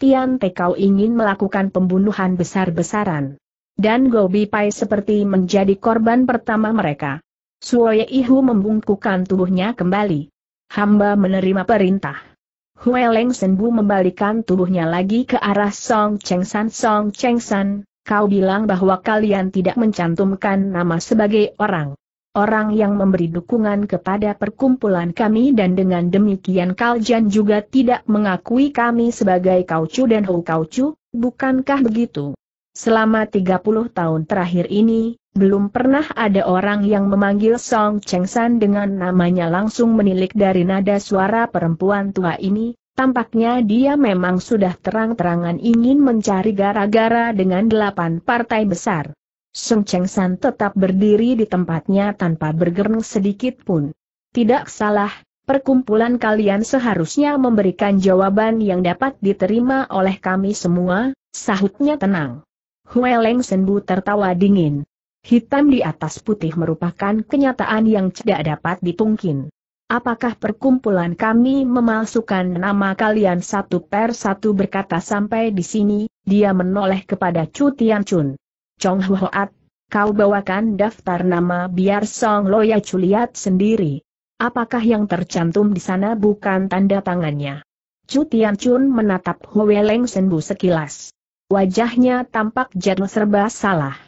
Tian Tekau ingin melakukan pembunuhan besar-besaran. Dan Gobi Pai seperti menjadi korban pertama mereka. Suoye Ihu membungkukkan tubuhnya kembali. Hamba menerima perintah. Hueleng Senbu membalikan tubuhnya lagi ke arah Song Cheng San Song Cheng San, Kau bilang bahwa kalian tidak mencantumkan nama sebagai orang. Orang yang memberi dukungan kepada perkumpulan kami dan dengan demikian Kaljan juga tidak mengakui kami sebagai Kaucu dan Hou Kaucu, bukankah begitu? Selama 30 tahun terakhir ini, belum pernah ada orang yang memanggil Song Cheng San dengan namanya langsung menilik dari nada suara perempuan tua ini, Tampaknya dia memang sudah terang-terangan ingin mencari gara-gara dengan delapan partai besar. Sung Cheng San tetap berdiri di tempatnya tanpa bergerak sedikit pun. Tidak salah, perkumpulan kalian seharusnya memberikan jawaban yang dapat diterima oleh kami semua, sahutnya tenang. Hue Leng Senbu tertawa dingin. Hitam di atas putih merupakan kenyataan yang tidak dapat dipungkinkan. Apakah perkumpulan kami memalsukan nama kalian satu per satu berkata sampai di sini, dia menoleh kepada Chu Tian Chun. Chong Huat, kau bawakan daftar nama biar Song Loya Chu lihat sendiri. Apakah yang tercantum di sana bukan tanda tangannya? Chu Tian Chun menatap Hwe Leng Senbu sekilas. Wajahnya tampak jadul serba salah.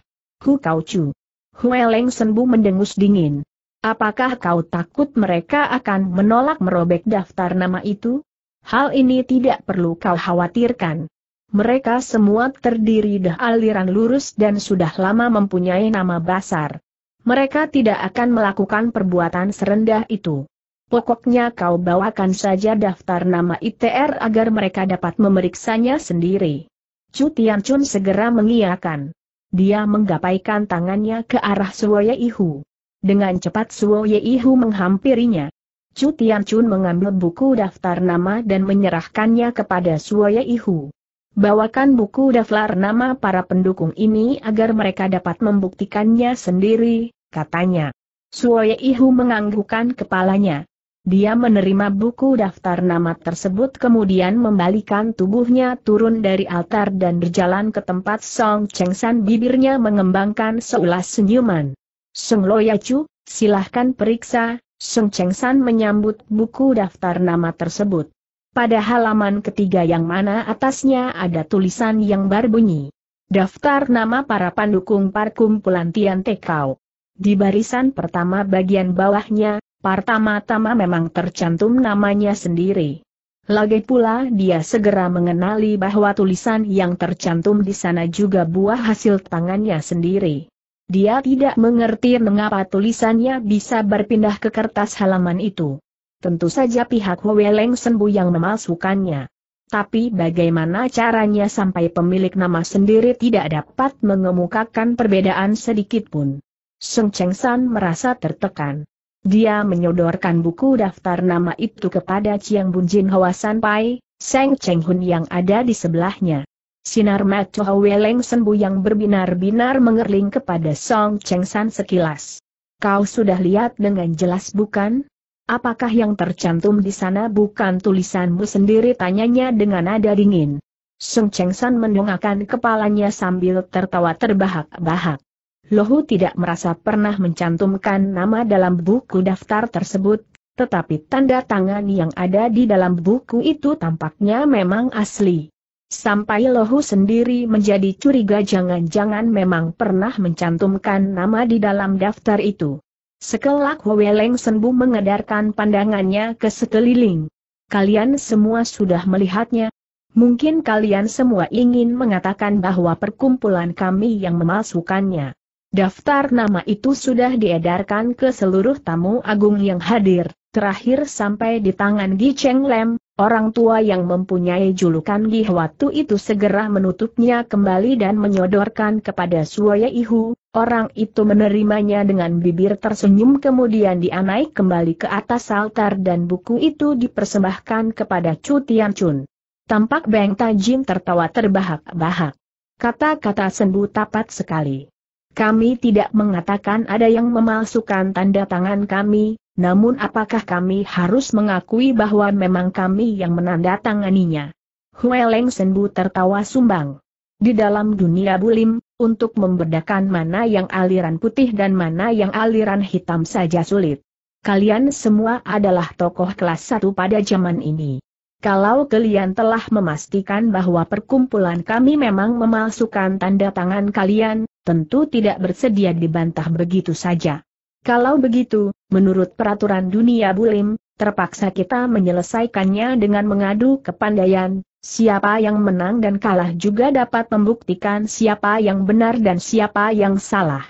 Hu Kau Chu. Hwe Leng Senbu mendengus dingin. Apakah kau takut mereka akan menolak merobek daftar nama itu? Hal ini tidak perlu kau khawatirkan. Mereka semua terdiri dah aliran lurus dan sudah lama mempunyai nama basar. Mereka tidak akan melakukan perbuatan serendah itu. Pokoknya kau bawakan saja daftar nama ITR agar mereka dapat memeriksanya sendiri. Chu Chun segera mengiyakan. Dia menggapaikan tangannya ke arah Suwaya Ihu. Dengan cepat Suo Yeihu menghampirinya. Chu Chun mengambil buku daftar nama dan menyerahkannya kepada Suo Yeihu. Bawakan buku daftar nama para pendukung ini agar mereka dapat membuktikannya sendiri, katanya. Suo Yeihu menganggukkan kepalanya. Dia menerima buku daftar nama tersebut kemudian membalikan tubuhnya turun dari altar dan berjalan ke tempat Song Cheng San bibirnya mengembangkan seulas senyuman. Seng Loyacu, silahkan periksa, Seng Cheng San menyambut buku daftar nama tersebut. Pada halaman ketiga yang mana atasnya ada tulisan yang berbunyi. Daftar nama para pendukung Parkumpulan pelantian Tekau. Di barisan pertama bagian bawahnya, pertama-tama memang tercantum namanya sendiri. Lagi pula dia segera mengenali bahwa tulisan yang tercantum di sana juga buah hasil tangannya sendiri. Dia tidak mengerti mengapa tulisannya bisa berpindah ke kertas halaman itu. Tentu saja pihak Hueleng Sembu yang memasukkannya, Tapi bagaimana caranya sampai pemilik nama sendiri tidak dapat mengemukakan perbedaan sedikit pun. Seng Cheng San merasa tertekan. Dia menyodorkan buku daftar nama itu kepada Chiang Jin Hwa San Pai, Seng Cheng Hun yang ada di sebelahnya. Sinar mata Weleng sembuh yang berbinar-binar mengerling kepada Song Cheng San sekilas. Kau sudah lihat dengan jelas bukan? Apakah yang tercantum di sana bukan tulisanmu sendiri? Tanyanya dengan nada dingin. Song Cheng San mendongakkan kepalanya sambil tertawa terbahak-bahak. Lohu tidak merasa pernah mencantumkan nama dalam buku daftar tersebut, tetapi tanda tangan yang ada di dalam buku itu tampaknya memang asli. Sampai Lohu sendiri menjadi curiga jangan-jangan memang pernah mencantumkan nama di dalam daftar itu. Sekelak Weweleng Senbu mengedarkan pandangannya ke sekeliling. Kalian semua sudah melihatnya. Mungkin kalian semua ingin mengatakan bahwa perkumpulan kami yang memasukkannya. Daftar nama itu sudah diedarkan ke seluruh tamu agung yang hadir, terakhir sampai di tangan Gi Cheng Lem, Orang tua yang mempunyai julukan Gihwatu itu segera menutupnya kembali dan menyodorkan kepada Suoya Ihu, orang itu menerimanya dengan bibir tersenyum kemudian dianaik kembali ke atas altar dan buku itu dipersembahkan kepada Chu Tian Chun. Tampak Beng Tajin tertawa terbahak-bahak. Kata-kata sendu tepat sekali. Kami tidak mengatakan ada yang memalsukan tanda tangan kami, namun apakah kami harus mengakui bahwa memang kami yang menandatanganinya? Hueleng Senbu tertawa sumbang. Di dalam dunia bulim, untuk membedakan mana yang aliran putih dan mana yang aliran hitam saja sulit. Kalian semua adalah tokoh kelas satu pada zaman ini. Kalau kalian telah memastikan bahwa perkumpulan kami memang memalsukan tanda tangan kalian, tentu tidak bersedia dibantah begitu saja. Kalau begitu, menurut peraturan dunia bulim, terpaksa kita menyelesaikannya dengan mengadu kepandaian, siapa yang menang dan kalah juga dapat membuktikan siapa yang benar dan siapa yang salah.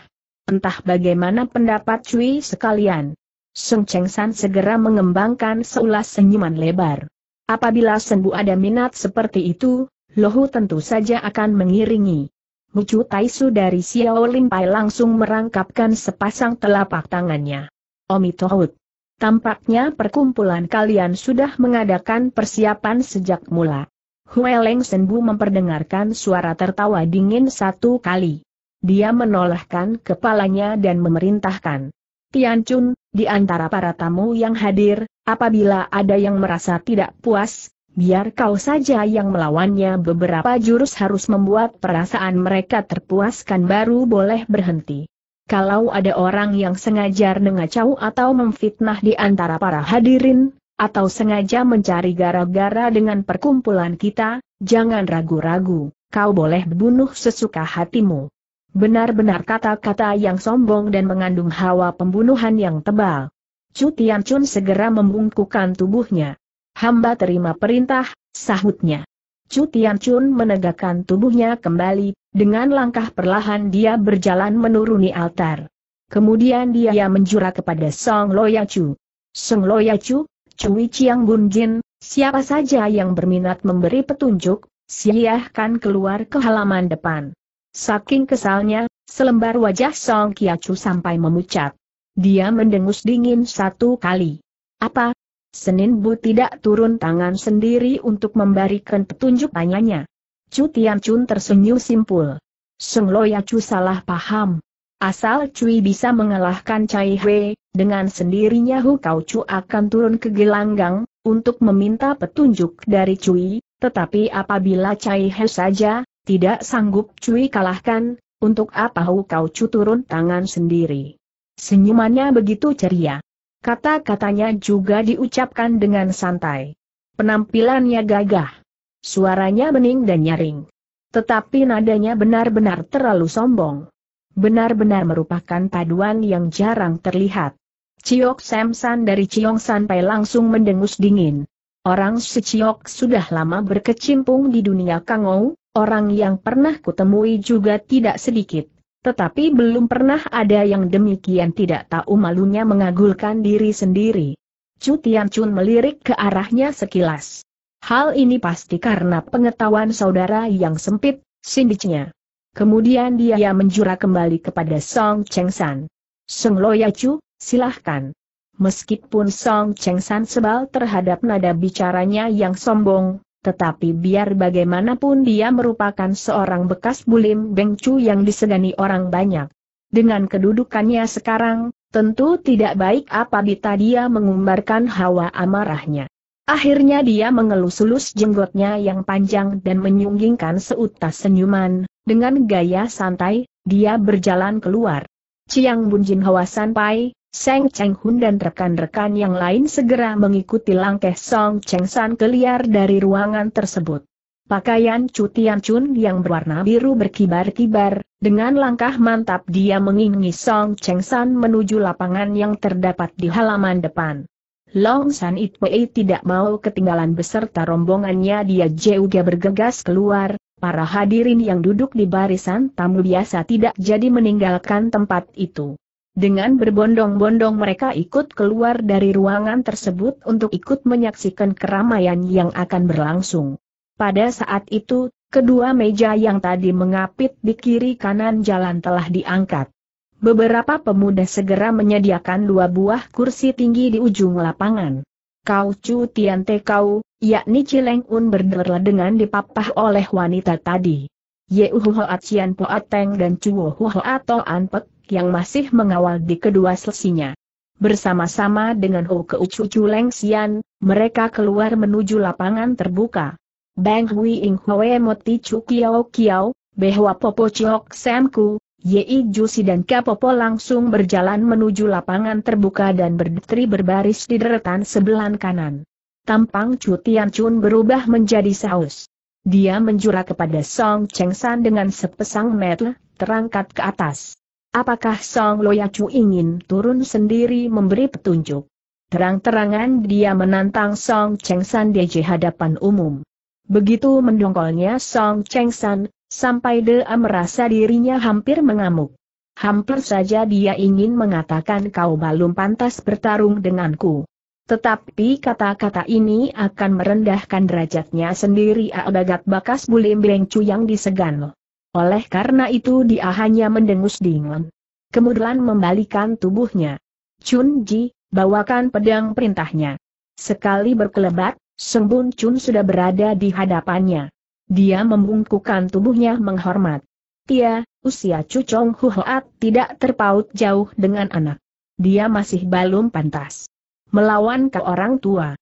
Entah bagaimana pendapat Cui sekalian. Sung Cheng San segera mengembangkan seulas senyuman lebar. Apabila Senbu ada minat seperti itu, Lohu tentu saja akan mengiringi. Mucu Taisu dari Xiao Limpai langsung merangkapkan sepasang telapak tangannya. Omi Tohut. Tampaknya perkumpulan kalian sudah mengadakan persiapan sejak mula. Hueleng Senbu memperdengarkan suara tertawa dingin satu kali. Dia menolehkan kepalanya dan memerintahkan. Tian Chun, di antara para tamu yang hadir, apabila ada yang merasa tidak puas, Biar kau saja yang melawannya beberapa jurus harus membuat perasaan mereka terpuaskan baru boleh berhenti. Kalau ada orang yang sengaja mengacau atau memfitnah di antara para hadirin, atau sengaja mencari gara-gara dengan perkumpulan kita, jangan ragu-ragu, kau boleh bunuh sesuka hatimu. Benar-benar kata-kata yang sombong dan mengandung hawa pembunuhan yang tebal. Cutian Chun segera membungkukkan tubuhnya. Hamba terima perintah, sahutnya. Chu Tian Chun menegakkan tubuhnya kembali, dengan langkah perlahan dia berjalan menuruni altar. Kemudian dia menjura kepada Song Loya Chu. Song Loya Chu, Wei Chiang Bun Jin, siapa saja yang berminat memberi petunjuk, siahkan keluar ke halaman depan. Saking kesalnya, selembar wajah Song Kia Chu sampai memucat. Dia mendengus dingin satu kali. Apa, Senin Bu tidak turun tangan sendiri untuk memberikan petunjuk tanyanya. Chu Tian Chun tersenyum simpul. Seng Loya Chu salah paham. Asal Cui bisa mengalahkan Cai Hui, dengan sendirinya Hu Kau Chu akan turun ke gelanggang, untuk meminta petunjuk dari Cui, tetapi apabila Cai Hui saja, tidak sanggup Cui kalahkan, untuk apa Hu Kau Chu turun tangan sendiri. Senyumannya begitu ceria. Kata-katanya juga diucapkan dengan santai. Penampilannya gagah. Suaranya bening dan nyaring. Tetapi nadanya benar-benar terlalu sombong. Benar-benar merupakan paduan yang jarang terlihat. Ciok Samsan dari Ciong sampai langsung mendengus dingin. Orang Seciok sudah lama berkecimpung di dunia Kangou, orang yang pernah kutemui juga tidak sedikit. Tetapi belum pernah ada yang demikian tidak tahu malunya mengagulkan diri sendiri. Chu Tian melirik ke arahnya sekilas. Hal ini pasti karena pengetahuan saudara yang sempit, sindicnya. Kemudian dia menjura kembali kepada Song Cheng San. Seng Loya Chu, silahkan. Meskipun Song Cheng San sebal terhadap nada bicaranya yang sombong, tetapi biar bagaimanapun dia merupakan seorang bekas bulim Bengcu yang disegani orang banyak. Dengan kedudukannya sekarang, tentu tidak baik apabila dia mengumbarkan hawa amarahnya. Akhirnya dia mengelus-elus jenggotnya yang panjang dan menyunggingkan seutas senyuman, dengan gaya santai, dia berjalan keluar. Ciang Bunjin Hwa Sanpai, Seng Cheng Hun dan rekan-rekan yang lain segera mengikuti langkah Song Cheng San keliar dari ruangan tersebut. Pakaian cutian Chun yang berwarna biru berkibar-kibar, dengan langkah mantap dia mengingi Song Cheng San menuju lapangan yang terdapat di halaman depan. Long San Itpei tidak mau ketinggalan beserta rombongannya dia juga bergegas keluar, para hadirin yang duduk di barisan tamu biasa tidak jadi meninggalkan tempat itu. Dengan berbondong-bondong mereka ikut keluar dari ruangan tersebut untuk ikut menyaksikan keramaian yang akan berlangsung. Pada saat itu, kedua meja yang tadi mengapit di kiri kanan jalan telah diangkat. Beberapa pemuda segera menyediakan dua buah kursi tinggi di ujung lapangan. Kau Chu Tian Te Kau, yakni Cileng Un berderla dengan dipapah oleh wanita tadi. Ye Uhuhoat Cian Poat Teng dan Chuo Huhoat Toan Pek yang masih mengawal di kedua sisinya. Bersama-sama dengan Ho oh Keucucu Leng Xian, mereka keluar menuju lapangan terbuka. Bang Hui Ing Hoe Moti Chu Kiao Kiao, Behwa Popo Chok, Samku, Yei Jusi dan Kapopo langsung berjalan menuju lapangan terbuka dan berdetri berbaris di deretan sebelah kanan. Tampang Chu Tian Chun berubah menjadi saus. Dia menjura kepada Song Cheng San dengan sepesang mata, terangkat ke atas. Apakah Song Loyacu ingin turun sendiri memberi petunjuk? Terang-terangan dia menantang Song Cheng San di hadapan umum. Begitu mendongkolnya Song Cheng San, sampai dia merasa dirinya hampir mengamuk. Hampir saja dia ingin mengatakan kau belum pantas bertarung denganku. Tetapi kata-kata ini akan merendahkan derajatnya sendiri Adagat bakas bulim bengcu yang disegan. Oleh karena itu dia hanya mendengus dingin. Kemudian membalikan tubuhnya. Chun Ji, bawakan pedang perintahnya. Sekali berkelebat, sembun Bun Chun sudah berada di hadapannya. Dia membungkukkan tubuhnya menghormat. Tia, usia Chu Chong Huat tidak terpaut jauh dengan anak. Dia masih belum pantas melawan ke orang tua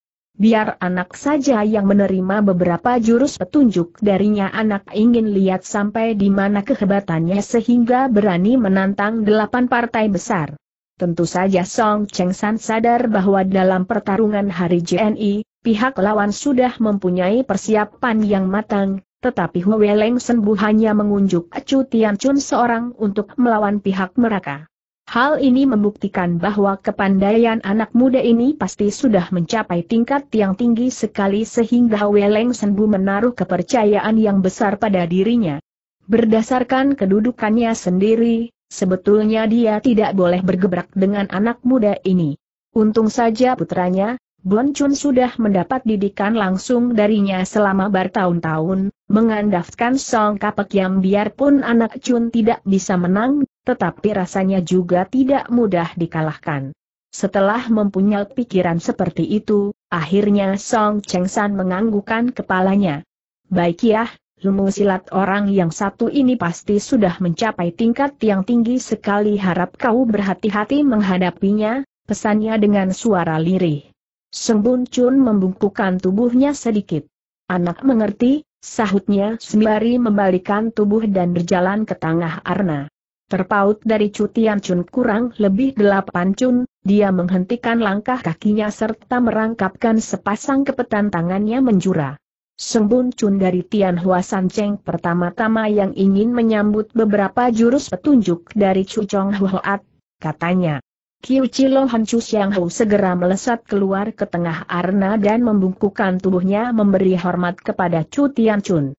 biar anak saja yang menerima beberapa jurus petunjuk darinya anak ingin lihat sampai di mana kehebatannya sehingga berani menantang delapan partai besar. Tentu saja Song Cheng San sadar bahwa dalam pertarungan hari JNI, pihak lawan sudah mempunyai persiapan yang matang, tetapi Hu Leng Senbu hanya mengunjuk Acu Tian Chun seorang untuk melawan pihak mereka. Hal ini membuktikan bahwa kepandaian anak muda ini pasti sudah mencapai tingkat yang tinggi sekali sehingga Weleng Senbu menaruh kepercayaan yang besar pada dirinya. Berdasarkan kedudukannya sendiri, sebetulnya dia tidak boleh bergebrak dengan anak muda ini. Untung saja putranya, Bon Chun sudah mendapat didikan langsung darinya selama bertahun-tahun, mengandalkan Song Kapek yang biarpun anak Chun tidak bisa menang, tetapi rasanya juga tidak mudah dikalahkan. Setelah mempunyai pikiran seperti itu, akhirnya Song Cheng San menganggukan kepalanya. Baik ya, ilmu silat orang yang satu ini pasti sudah mencapai tingkat yang tinggi sekali harap kau berhati-hati menghadapinya, pesannya dengan suara lirih. Sembun Chun membungkukkan tubuhnya sedikit. Anak mengerti, sahutnya sembari membalikan tubuh dan berjalan ke tengah Arna. Terpaut dari cutian cun kurang lebih delapan cun, dia menghentikan langkah kakinya serta merangkapkan sepasang kepetan tangannya menjura. Sembun cun dari Tian Hua San Cheng pertama-tama yang ingin menyambut beberapa jurus petunjuk dari Chu Chong Huat, katanya. Kiu Chilo Han Chu Xiang Hou segera melesat keluar ke tengah arena dan membungkukan tubuhnya memberi hormat kepada Chu Tian Chun.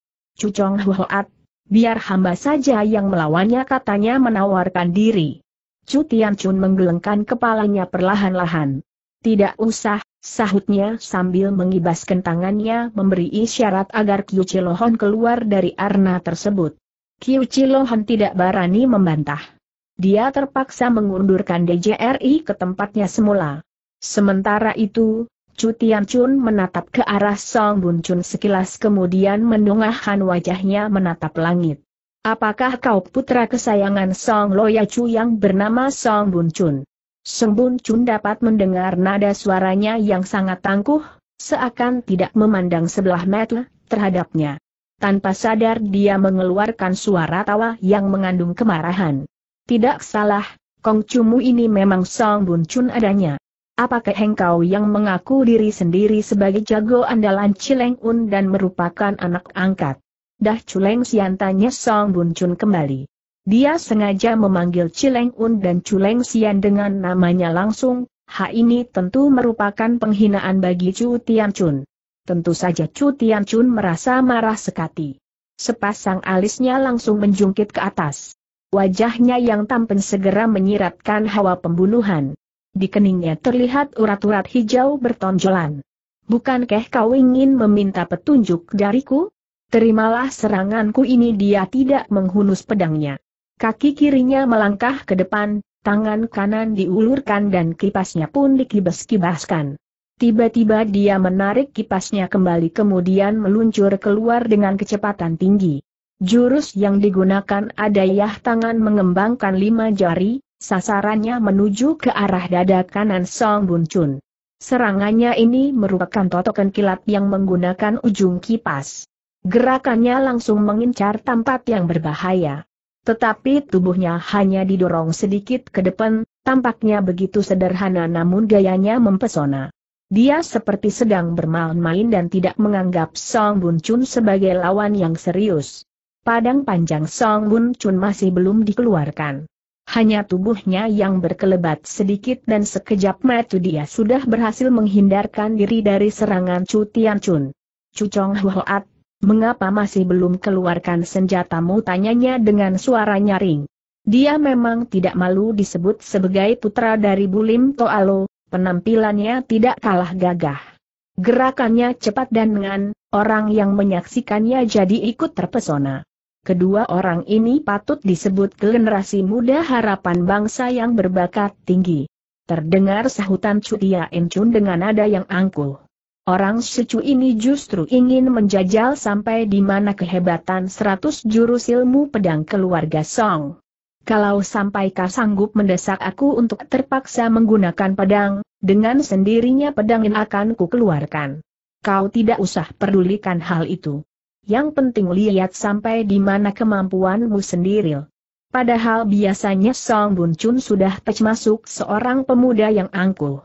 Chu Chong Huat, biar hamba saja yang melawannya katanya menawarkan diri. Chu Tian Chun menggelengkan kepalanya perlahan-lahan. Tidak usah, sahutnya sambil mengibaskan tangannya memberi isyarat agar Kyu Chilohon keluar dari arna tersebut. Kyu Chilohon tidak berani membantah. Dia terpaksa mengundurkan DJRI ke tempatnya semula. Sementara itu, Tian Chun menatap ke arah Song Bun Chun sekilas kemudian menungahkan wajahnya menatap langit. Apakah kau putra kesayangan Song Loya Chu yang bernama Song Bun Chun? Song Bun Chun dapat mendengar nada suaranya yang sangat tangguh, seakan tidak memandang sebelah mata terhadapnya. Tanpa sadar dia mengeluarkan suara tawa yang mengandung kemarahan. Tidak salah, Kong Chumu ini memang Song Bun Chun adanya. Apakah engkau yang mengaku diri sendiri sebagai jago andalan Cileng Un dan merupakan anak angkat? Dah Cileng Sian tanya Song Bun Chun kembali. Dia sengaja memanggil Cileng Un dan Cileng Sian dengan namanya langsung, hal ini tentu merupakan penghinaan bagi Chu Tian Chun. Tentu saja Chu Tian Chun merasa marah sekali. Sepasang alisnya langsung menjungkit ke atas. Wajahnya yang tampan segera menyiratkan hawa pembunuhan. Di keningnya terlihat urat-urat hijau bertonjolan. Bukankah kau ingin meminta petunjuk dariku? Terimalah seranganku ini dia tidak menghunus pedangnya. Kaki kirinya melangkah ke depan, tangan kanan diulurkan dan kipasnya pun dikibas-kibaskan. Tiba-tiba dia menarik kipasnya kembali kemudian meluncur keluar dengan kecepatan tinggi. Jurus yang digunakan adalah tangan mengembangkan lima jari, sasarannya menuju ke arah dada kanan Song Bun Chun. Serangannya ini merupakan totokan kilat yang menggunakan ujung kipas. Gerakannya langsung mengincar tempat yang berbahaya. Tetapi tubuhnya hanya didorong sedikit ke depan, tampaknya begitu sederhana namun gayanya mempesona. Dia seperti sedang bermain-main dan tidak menganggap Song Bun Chun sebagai lawan yang serius. Padang panjang Song Bun Chun masih belum dikeluarkan. Hanya tubuhnya yang berkelebat sedikit dan sekejap mata dia sudah berhasil menghindarkan diri dari serangan Chu Tian Chun. Chu Chong mengapa masih belum keluarkan senjatamu tanyanya dengan suara nyaring. Dia memang tidak malu disebut sebagai putra dari Bulim Toalo, penampilannya tidak kalah gagah. Gerakannya cepat dan dengan orang yang menyaksikannya jadi ikut terpesona. Kedua orang ini patut disebut generasi muda harapan bangsa yang berbakat tinggi. Terdengar sahutan Cutia Encun dengan nada yang angkuh. Orang secu ini justru ingin menjajal sampai di mana kehebatan seratus jurus ilmu pedang keluarga Song. Kalau sampai kau sanggup mendesak aku untuk terpaksa menggunakan pedang, dengan sendirinya pedang akan ku keluarkan. Kau tidak usah pedulikan hal itu yang penting lihat sampai di mana kemampuanmu sendiri. Padahal biasanya Song Bun Chun sudah termasuk seorang pemuda yang angkuh.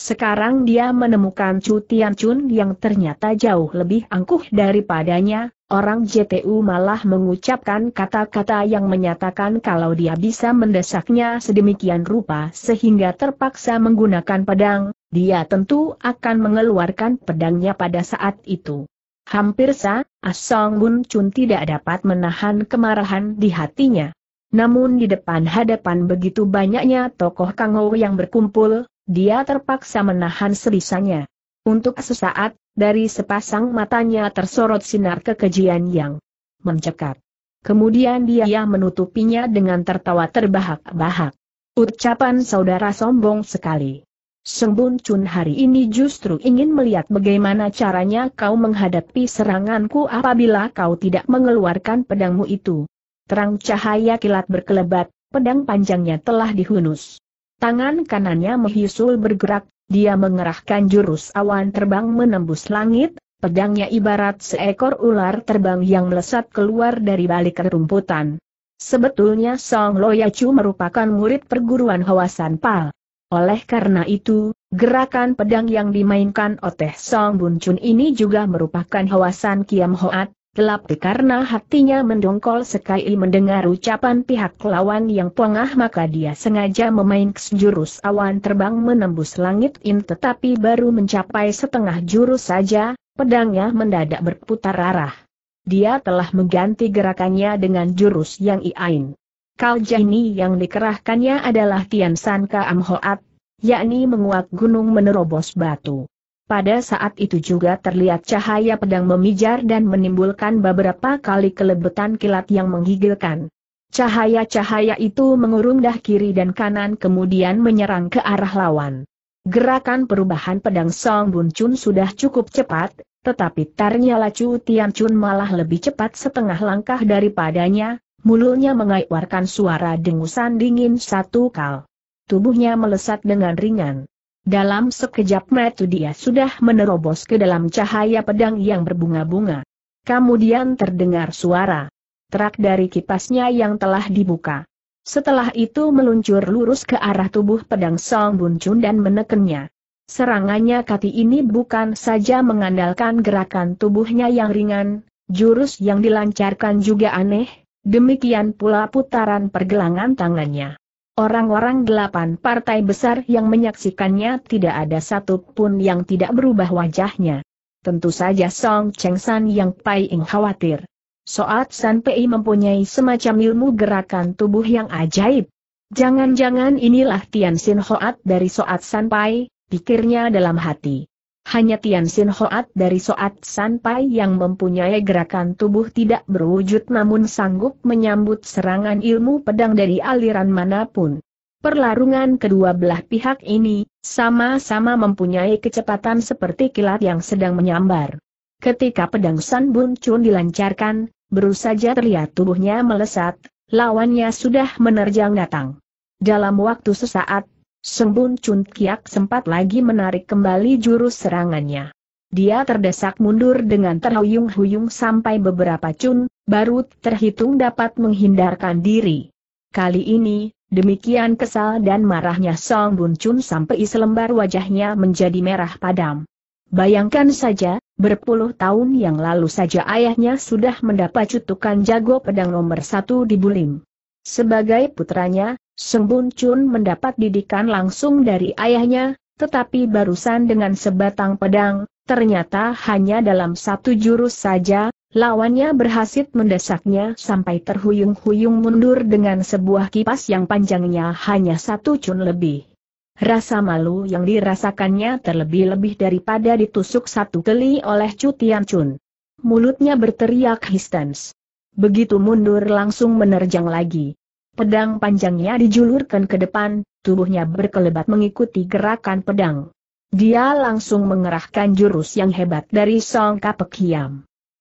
Sekarang dia menemukan Chu Tian Chun yang ternyata jauh lebih angkuh daripadanya, orang JTU malah mengucapkan kata-kata yang menyatakan kalau dia bisa mendesaknya sedemikian rupa sehingga terpaksa menggunakan pedang, dia tentu akan mengeluarkan pedangnya pada saat itu. Hampir sah, Asong Bun Chun tidak dapat menahan kemarahan di hatinya. Namun di depan hadapan begitu banyaknya tokoh Kang Ho yang berkumpul, dia terpaksa menahan sebisanya. Untuk sesaat, dari sepasang matanya tersorot sinar kekejian yang mencekat. Kemudian dia menutupinya dengan tertawa terbahak-bahak. Ucapan saudara sombong sekali. Sembun Chun hari ini justru ingin melihat bagaimana caranya kau menghadapi seranganku apabila kau tidak mengeluarkan pedangmu itu. Terang cahaya kilat berkelebat, pedang panjangnya telah dihunus. Tangan kanannya menghisul bergerak, dia mengerahkan jurus awan terbang menembus langit, pedangnya ibarat seekor ular terbang yang melesat keluar dari balik kerumputan. Sebetulnya Song Loyacu merupakan murid perguruan Hawasan Pal. Oleh karena itu, gerakan pedang yang dimainkan oleh Song Bun Chun ini juga merupakan hawasan Kiam Hoat, gelap karena hatinya mendongkol sekali mendengar ucapan pihak lawan yang pengah maka dia sengaja memainkan jurus awan terbang menembus langit in tetapi baru mencapai setengah jurus saja, pedangnya mendadak berputar arah. Dia telah mengganti gerakannya dengan jurus yang iain. Kau Jani yang dikerahkannya adalah Tian San Ka Am Hoat, yakni menguak gunung menerobos batu. Pada saat itu juga terlihat cahaya pedang memijar dan menimbulkan beberapa kali kelebetan kilat yang menggigilkan. Cahaya-cahaya itu mengurung dah kiri dan kanan kemudian menyerang ke arah lawan. Gerakan perubahan pedang Song Bun Chun sudah cukup cepat, tetapi ternyata Chu Tian Chun malah lebih cepat setengah langkah daripadanya, mulutnya mengeluarkan suara dengusan dingin satu kal. Tubuhnya melesat dengan ringan. Dalam sekejap mata dia sudah menerobos ke dalam cahaya pedang yang berbunga-bunga. Kemudian terdengar suara terak dari kipasnya yang telah dibuka. Setelah itu meluncur lurus ke arah tubuh pedang Song Buncun dan menekannya. Serangannya kati ini bukan saja mengandalkan gerakan tubuhnya yang ringan, jurus yang dilancarkan juga aneh, Demikian pula putaran pergelangan tangannya. Orang-orang delapan partai besar yang menyaksikannya tidak ada satupun yang tidak berubah wajahnya. Tentu saja Song Cheng San yang paling khawatir. Soat San Pei mempunyai semacam ilmu gerakan tubuh yang ajaib. Jangan-jangan inilah Tian Sin Hoat dari Soat San Pai, pikirnya dalam hati. Hanya Tian Sin Hoat dari Soat Sanpai yang mempunyai gerakan tubuh tidak berwujud namun sanggup menyambut serangan ilmu pedang dari aliran manapun. Perlarungan kedua belah pihak ini, sama-sama mempunyai kecepatan seperti kilat yang sedang menyambar. Ketika pedang San Bun Chun dilancarkan, baru saja terlihat tubuhnya melesat, lawannya sudah menerjang datang. Dalam waktu sesaat, Sembun Chun Kiak sempat lagi menarik kembali jurus serangannya. Dia terdesak mundur dengan terhuyung-huyung sampai beberapa cun, baru terhitung dapat menghindarkan diri. Kali ini, demikian kesal dan marahnya Song Bun Chun sampai selembar wajahnya menjadi merah padam. Bayangkan saja, berpuluh tahun yang lalu saja ayahnya sudah mendapat cutukan jago pedang nomor satu di Bulim. Sebagai putranya, Sembun Chun mendapat didikan langsung dari ayahnya, tetapi barusan dengan sebatang pedang, ternyata hanya dalam satu jurus saja, lawannya berhasil mendesaknya sampai terhuyung-huyung mundur dengan sebuah kipas yang panjangnya hanya satu cun lebih. Rasa malu yang dirasakannya terlebih-lebih daripada ditusuk satu keli oleh Chu Tian Chun. Mulutnya berteriak histens. Begitu mundur langsung menerjang lagi. Pedang panjangnya dijulurkan ke depan, tubuhnya berkelebat mengikuti gerakan pedang. Dia langsung mengerahkan jurus yang hebat dari Song Kapek Hiam.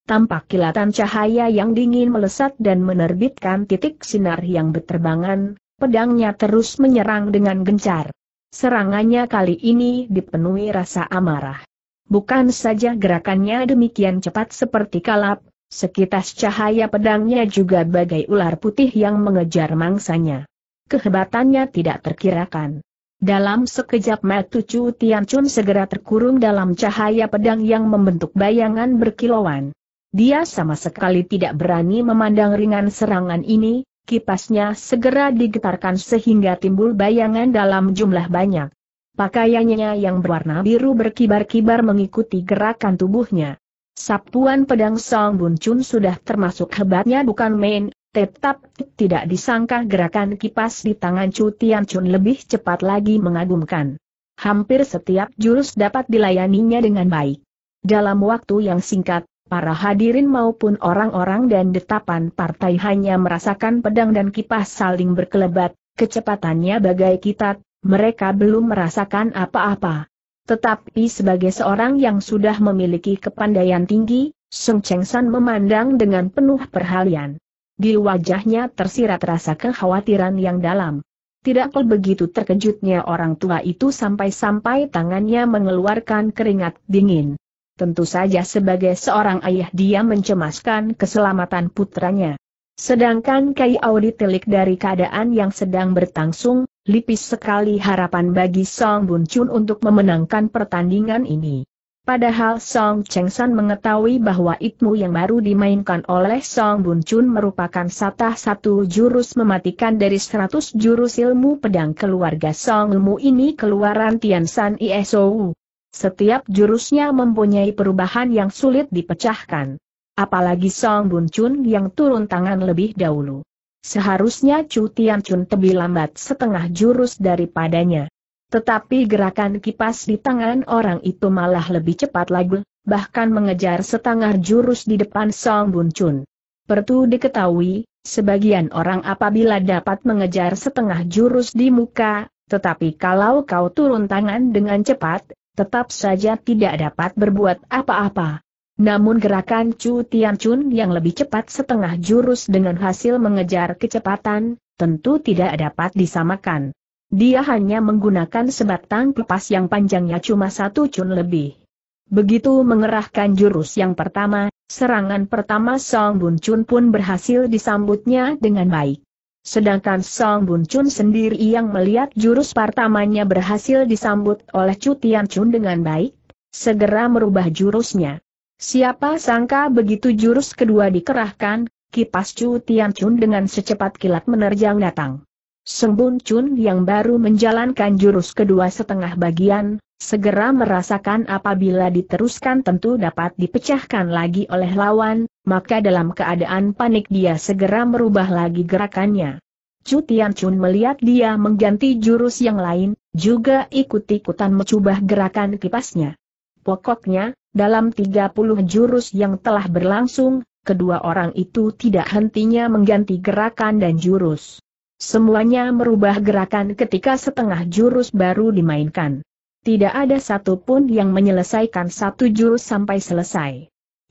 Tampak kilatan cahaya yang dingin melesat dan menerbitkan titik sinar yang berterbangan, pedangnya terus menyerang dengan gencar. Serangannya kali ini dipenuhi rasa amarah. Bukan saja gerakannya demikian cepat seperti kalap, Sekitas cahaya pedangnya juga bagai ular putih yang mengejar mangsanya. Kehebatannya tidak terkirakan. Dalam sekejap mata Chu Tianchun segera terkurung dalam cahaya pedang yang membentuk bayangan berkilauan. Dia sama sekali tidak berani memandang ringan serangan ini, kipasnya segera digetarkan sehingga timbul bayangan dalam jumlah banyak. Pakaiannya yang berwarna biru berkibar-kibar mengikuti gerakan tubuhnya. Sapuan pedang Song Bun Chun sudah termasuk hebatnya bukan main, tetap tidak disangka gerakan kipas di tangan Chu Tian Chun lebih cepat lagi mengagumkan. Hampir setiap jurus dapat dilayaninya dengan baik. Dalam waktu yang singkat, para hadirin maupun orang-orang dan detapan partai hanya merasakan pedang dan kipas saling berkelebat, kecepatannya bagai kitat, mereka belum merasakan apa-apa. Tetapi sebagai seorang yang sudah memiliki kepandaian tinggi, Sung Cheng San memandang dengan penuh perhalian. Di wajahnya tersirat rasa kekhawatiran yang dalam. Tidak begitu terkejutnya orang tua itu sampai-sampai tangannya mengeluarkan keringat dingin. Tentu saja sebagai seorang ayah dia mencemaskan keselamatan putranya. Sedangkan Kai Audi telik dari keadaan yang sedang bertangsung, lipis sekali harapan bagi Song Bun Chun untuk memenangkan pertandingan ini. Padahal Song Cheng San mengetahui bahwa itmu yang baru dimainkan oleh Song Bun Chun merupakan satah satu jurus mematikan dari seratus jurus ilmu pedang keluarga Song Ilmu ini keluaran Tian San Iesou. Setiap jurusnya mempunyai perubahan yang sulit dipecahkan. Apalagi Song Bun Chun yang turun tangan lebih dahulu. Seharusnya Chu Tian Chun lebih lambat setengah jurus daripadanya. Tetapi gerakan kipas di tangan orang itu malah lebih cepat lagi, bahkan mengejar setengah jurus di depan Song Bun Chun. Pertu diketahui, sebagian orang apabila dapat mengejar setengah jurus di muka, tetapi kalau kau turun tangan dengan cepat, tetap saja tidak dapat berbuat apa-apa. Namun gerakan Chu Tian Chun yang lebih cepat setengah jurus dengan hasil mengejar kecepatan, tentu tidak dapat disamakan. Dia hanya menggunakan sebatang pepas yang panjangnya cuma satu Chun lebih. Begitu mengerahkan jurus yang pertama, serangan pertama Song Bun Chun pun berhasil disambutnya dengan baik. Sedangkan Song Bun Chun sendiri yang melihat jurus pertamanya berhasil disambut oleh Chu Tian Chun dengan baik, segera merubah jurusnya. Siapa sangka begitu jurus kedua dikerahkan, kipas Chu Tian Chun dengan secepat kilat menerjang datang. Sembun Chun yang baru menjalankan jurus kedua setengah bagian, segera merasakan apabila diteruskan tentu dapat dipecahkan lagi oleh lawan, maka dalam keadaan panik dia segera merubah lagi gerakannya. Chu Tian Chun melihat dia mengganti jurus yang lain, juga ikut-ikutan mencubah gerakan kipasnya. Pokoknya, dalam 30 jurus yang telah berlangsung, kedua orang itu tidak hentinya mengganti gerakan dan jurus. Semuanya merubah gerakan ketika setengah jurus baru dimainkan. Tidak ada satupun yang menyelesaikan satu jurus sampai selesai.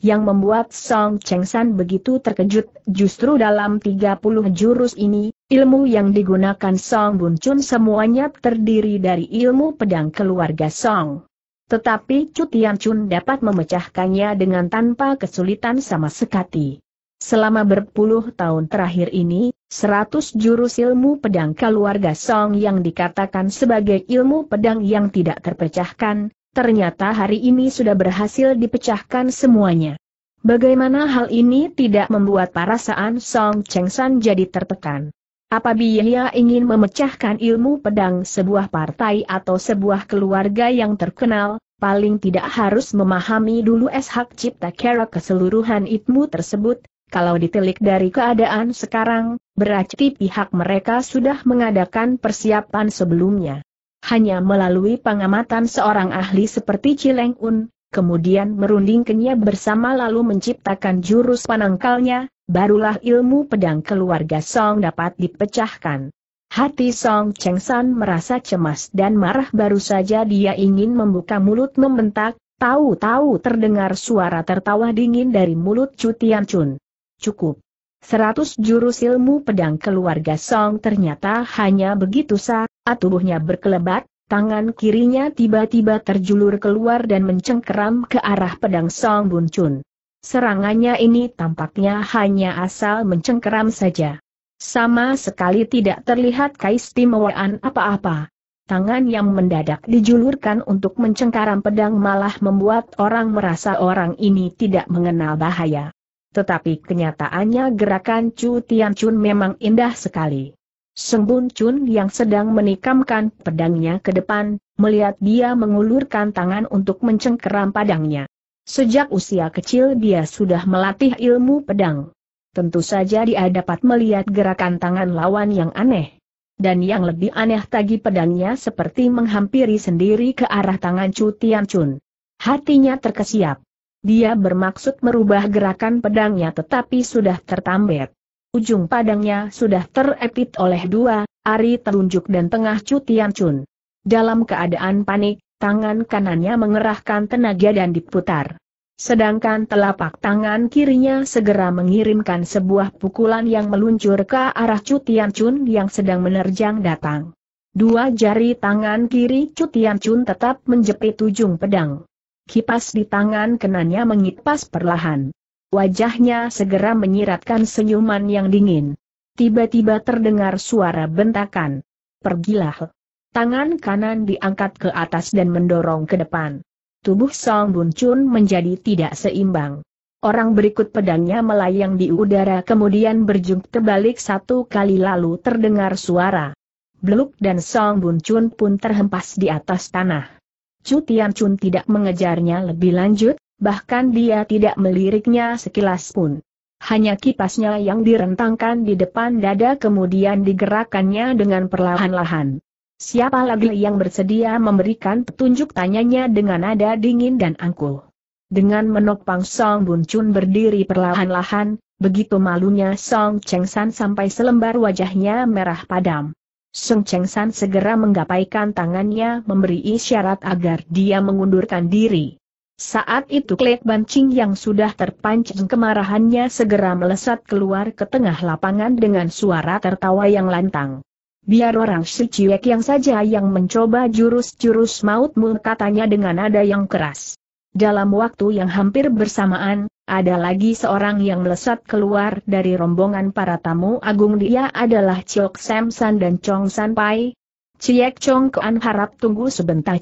Yang membuat Song Cheng San begitu terkejut, justru dalam 30 jurus ini, ilmu yang digunakan Song Bun Chun semuanya terdiri dari ilmu pedang keluarga Song. Tetapi Cutian Chun dapat memecahkannya dengan tanpa kesulitan sama sekali. Selama berpuluh tahun terakhir ini, seratus jurus ilmu pedang keluarga Song yang dikatakan sebagai ilmu pedang yang tidak terpecahkan, ternyata hari ini sudah berhasil dipecahkan semuanya. Bagaimana hal ini tidak membuat perasaan Song Cheng San jadi tertekan? Apabila ingin memecahkan ilmu pedang sebuah partai atau sebuah keluarga yang terkenal, paling tidak harus memahami dulu es hak cipta kera keseluruhan ilmu tersebut, kalau ditelik dari keadaan sekarang, berarti pihak mereka sudah mengadakan persiapan sebelumnya. Hanya melalui pengamatan seorang ahli seperti Cileng Un, kemudian merundingkannya bersama lalu menciptakan jurus panangkalnya, barulah ilmu pedang keluarga Song dapat dipecahkan. Hati Song Cheng San merasa cemas dan marah baru saja dia ingin membuka mulut membentak, tahu-tahu terdengar suara tertawa dingin dari mulut Chu Tian Chun. Cukup. Seratus jurus ilmu pedang keluarga Song ternyata hanya begitu sah. tubuhnya berkelebat, Tangan kirinya tiba-tiba terjulur keluar dan mencengkeram ke arah pedang Song Bun Chun. Serangannya ini tampaknya hanya asal mencengkeram saja. Sama sekali tidak terlihat keistimewaan apa-apa. Tangan yang mendadak dijulurkan untuk mencengkaram pedang malah membuat orang merasa orang ini tidak mengenal bahaya. Tetapi kenyataannya gerakan Chu Tian Chun memang indah sekali. Sembun Chun yang sedang menikamkan pedangnya ke depan, melihat dia mengulurkan tangan untuk mencengkeram padangnya. Sejak usia kecil dia sudah melatih ilmu pedang. Tentu saja dia dapat melihat gerakan tangan lawan yang aneh. Dan yang lebih aneh tagi pedangnya seperti menghampiri sendiri ke arah tangan Chu Tian Chun. Hatinya terkesiap. Dia bermaksud merubah gerakan pedangnya tetapi sudah tertambet. Ujung padangnya sudah terepit oleh dua, Ari telunjuk dan tengah cutian Chun. Dalam keadaan panik, tangan kanannya mengerahkan tenaga dan diputar. Sedangkan telapak tangan kirinya segera mengirimkan sebuah pukulan yang meluncur ke arah Cutian Chun yang sedang menerjang datang. Dua jari tangan kiri Cutian Chun tetap menjepit ujung pedang. Kipas di tangan kanannya mengipas perlahan. Wajahnya segera menyiratkan senyuman yang dingin. Tiba-tiba terdengar suara bentakan. Pergilah. Tangan kanan diangkat ke atas dan mendorong ke depan. Tubuh Song Bun Chun menjadi tidak seimbang. Orang berikut pedangnya melayang di udara kemudian berjung terbalik satu kali lalu terdengar suara. Beluk dan Song Bun Chun pun terhempas di atas tanah. Chu Tian Chun tidak mengejarnya lebih lanjut, bahkan dia tidak meliriknya sekilas pun. Hanya kipasnya yang direntangkan di depan dada kemudian digerakkannya dengan perlahan-lahan. Siapa lagi yang bersedia memberikan petunjuk tanyanya dengan nada dingin dan angkuh. Dengan menopang Song Bun Chun berdiri perlahan-lahan, begitu malunya Song Cheng San sampai selembar wajahnya merah padam. Song Cheng San segera menggapaikan tangannya memberi isyarat agar dia mengundurkan diri. Saat itu klek bancing yang sudah terpancing kemarahannya segera melesat keluar ke tengah lapangan dengan suara tertawa yang lantang. Biar orang si ciek yang saja yang mencoba jurus-jurus mautmu katanya dengan nada yang keras. Dalam waktu yang hampir bersamaan, ada lagi seorang yang melesat keluar dari rombongan para tamu agung dia adalah Ciok Samsan dan Chong Sanpai. Ciek Chong Kean harap tunggu sebentar.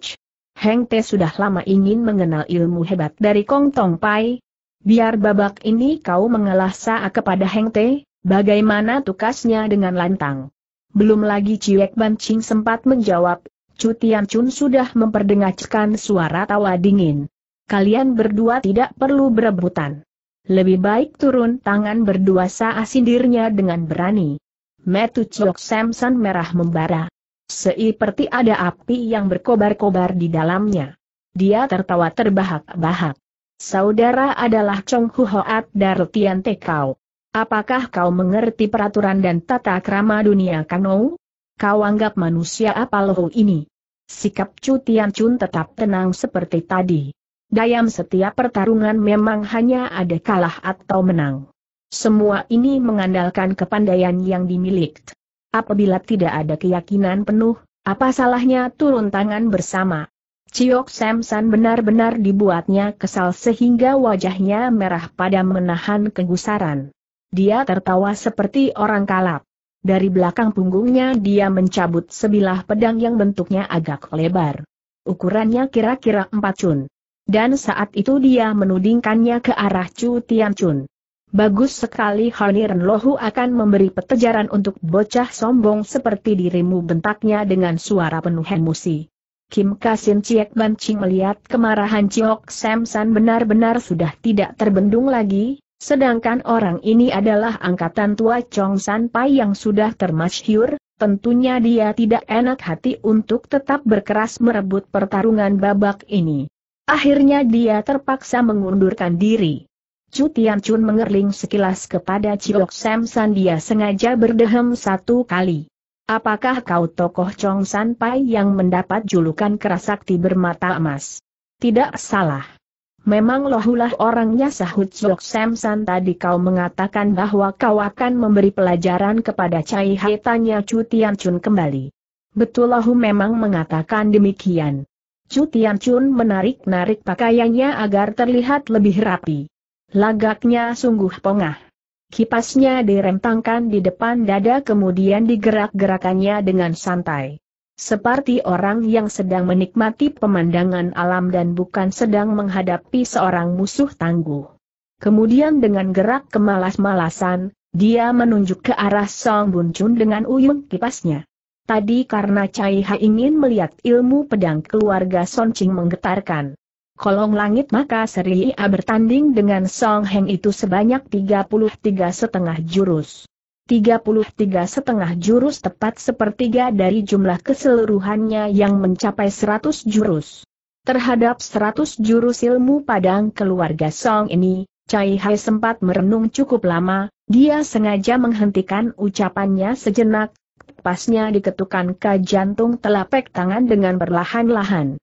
Heng Te sudah lama ingin mengenal ilmu hebat dari Kong Tong Pai. Biar babak ini kau mengalah saa kepada Heng Te, bagaimana tukasnya dengan lantang. Belum lagi Ban Ching sempat menjawab, Cutian Chun sudah memperdengarkan suara tawa dingin. Kalian berdua tidak perlu berebutan. Lebih baik turun tangan berdua saa sindirnya dengan berani. Metu Chok Samson merah membara. Seperti ada api yang berkobar-kobar di dalamnya. Dia tertawa terbahak-bahak. Saudara adalah Chong Tian Te Tekau. Apakah kau mengerti peraturan dan tata krama dunia Kanou? Kau anggap manusia apa loh ini? Sikap Chu Tian Chun tetap tenang seperti tadi. Dayam setiap pertarungan memang hanya ada kalah atau menang. Semua ini mengandalkan kepandaian yang dimiliki apabila tidak ada keyakinan penuh, apa salahnya turun tangan bersama? Ciok Samson benar-benar dibuatnya kesal sehingga wajahnya merah pada menahan kegusaran. Dia tertawa seperti orang kalap. Dari belakang punggungnya dia mencabut sebilah pedang yang bentuknya agak lebar. Ukurannya kira-kira empat cun. Dan saat itu dia menudingkannya ke arah Chu Tian Chun. Bagus sekali Hanir Lohu akan memberi petejaran untuk bocah sombong seperti dirimu bentaknya dengan suara penuh emosi. Kim Kasin Ciek Bancing melihat kemarahan Ciok San benar-benar sudah tidak terbendung lagi, sedangkan orang ini adalah angkatan tua Chong San Pai yang sudah termasyhur, tentunya dia tidak enak hati untuk tetap berkeras merebut pertarungan babak ini. Akhirnya dia terpaksa mengundurkan diri. Chu Tian Chun mengerling sekilas kepada Chiok Sam San dia sengaja berdehem satu kali. Apakah kau tokoh Chong San Pai yang mendapat julukan kerasakti bermata emas? Tidak salah. Memang lohulah orangnya sahut Jok Sam tadi kau mengatakan bahwa kau akan memberi pelajaran kepada Cai Hai tanya Chu Tian Chun kembali. Betul lohu memang mengatakan demikian. Chu Tian Chun menarik-narik pakaiannya agar terlihat lebih rapi. Lagaknya sungguh pongah. Kipasnya direntangkan di depan dada kemudian digerak-gerakannya dengan santai. Seperti orang yang sedang menikmati pemandangan alam dan bukan sedang menghadapi seorang musuh tangguh. Kemudian dengan gerak kemalas-malasan, dia menunjuk ke arah Song Bun Chun dengan uyung kipasnya. Tadi karena Cai Ha ingin melihat ilmu pedang keluarga Son Ching menggetarkan kolong langit maka seri ia bertanding dengan Song Heng itu sebanyak 33 setengah jurus. 33 setengah jurus tepat sepertiga dari jumlah keseluruhannya yang mencapai 100 jurus. Terhadap 100 jurus ilmu padang keluarga Song ini, Cai Hai sempat merenung cukup lama, dia sengaja menghentikan ucapannya sejenak, pasnya diketukan ke jantung telapek tangan dengan perlahan-lahan.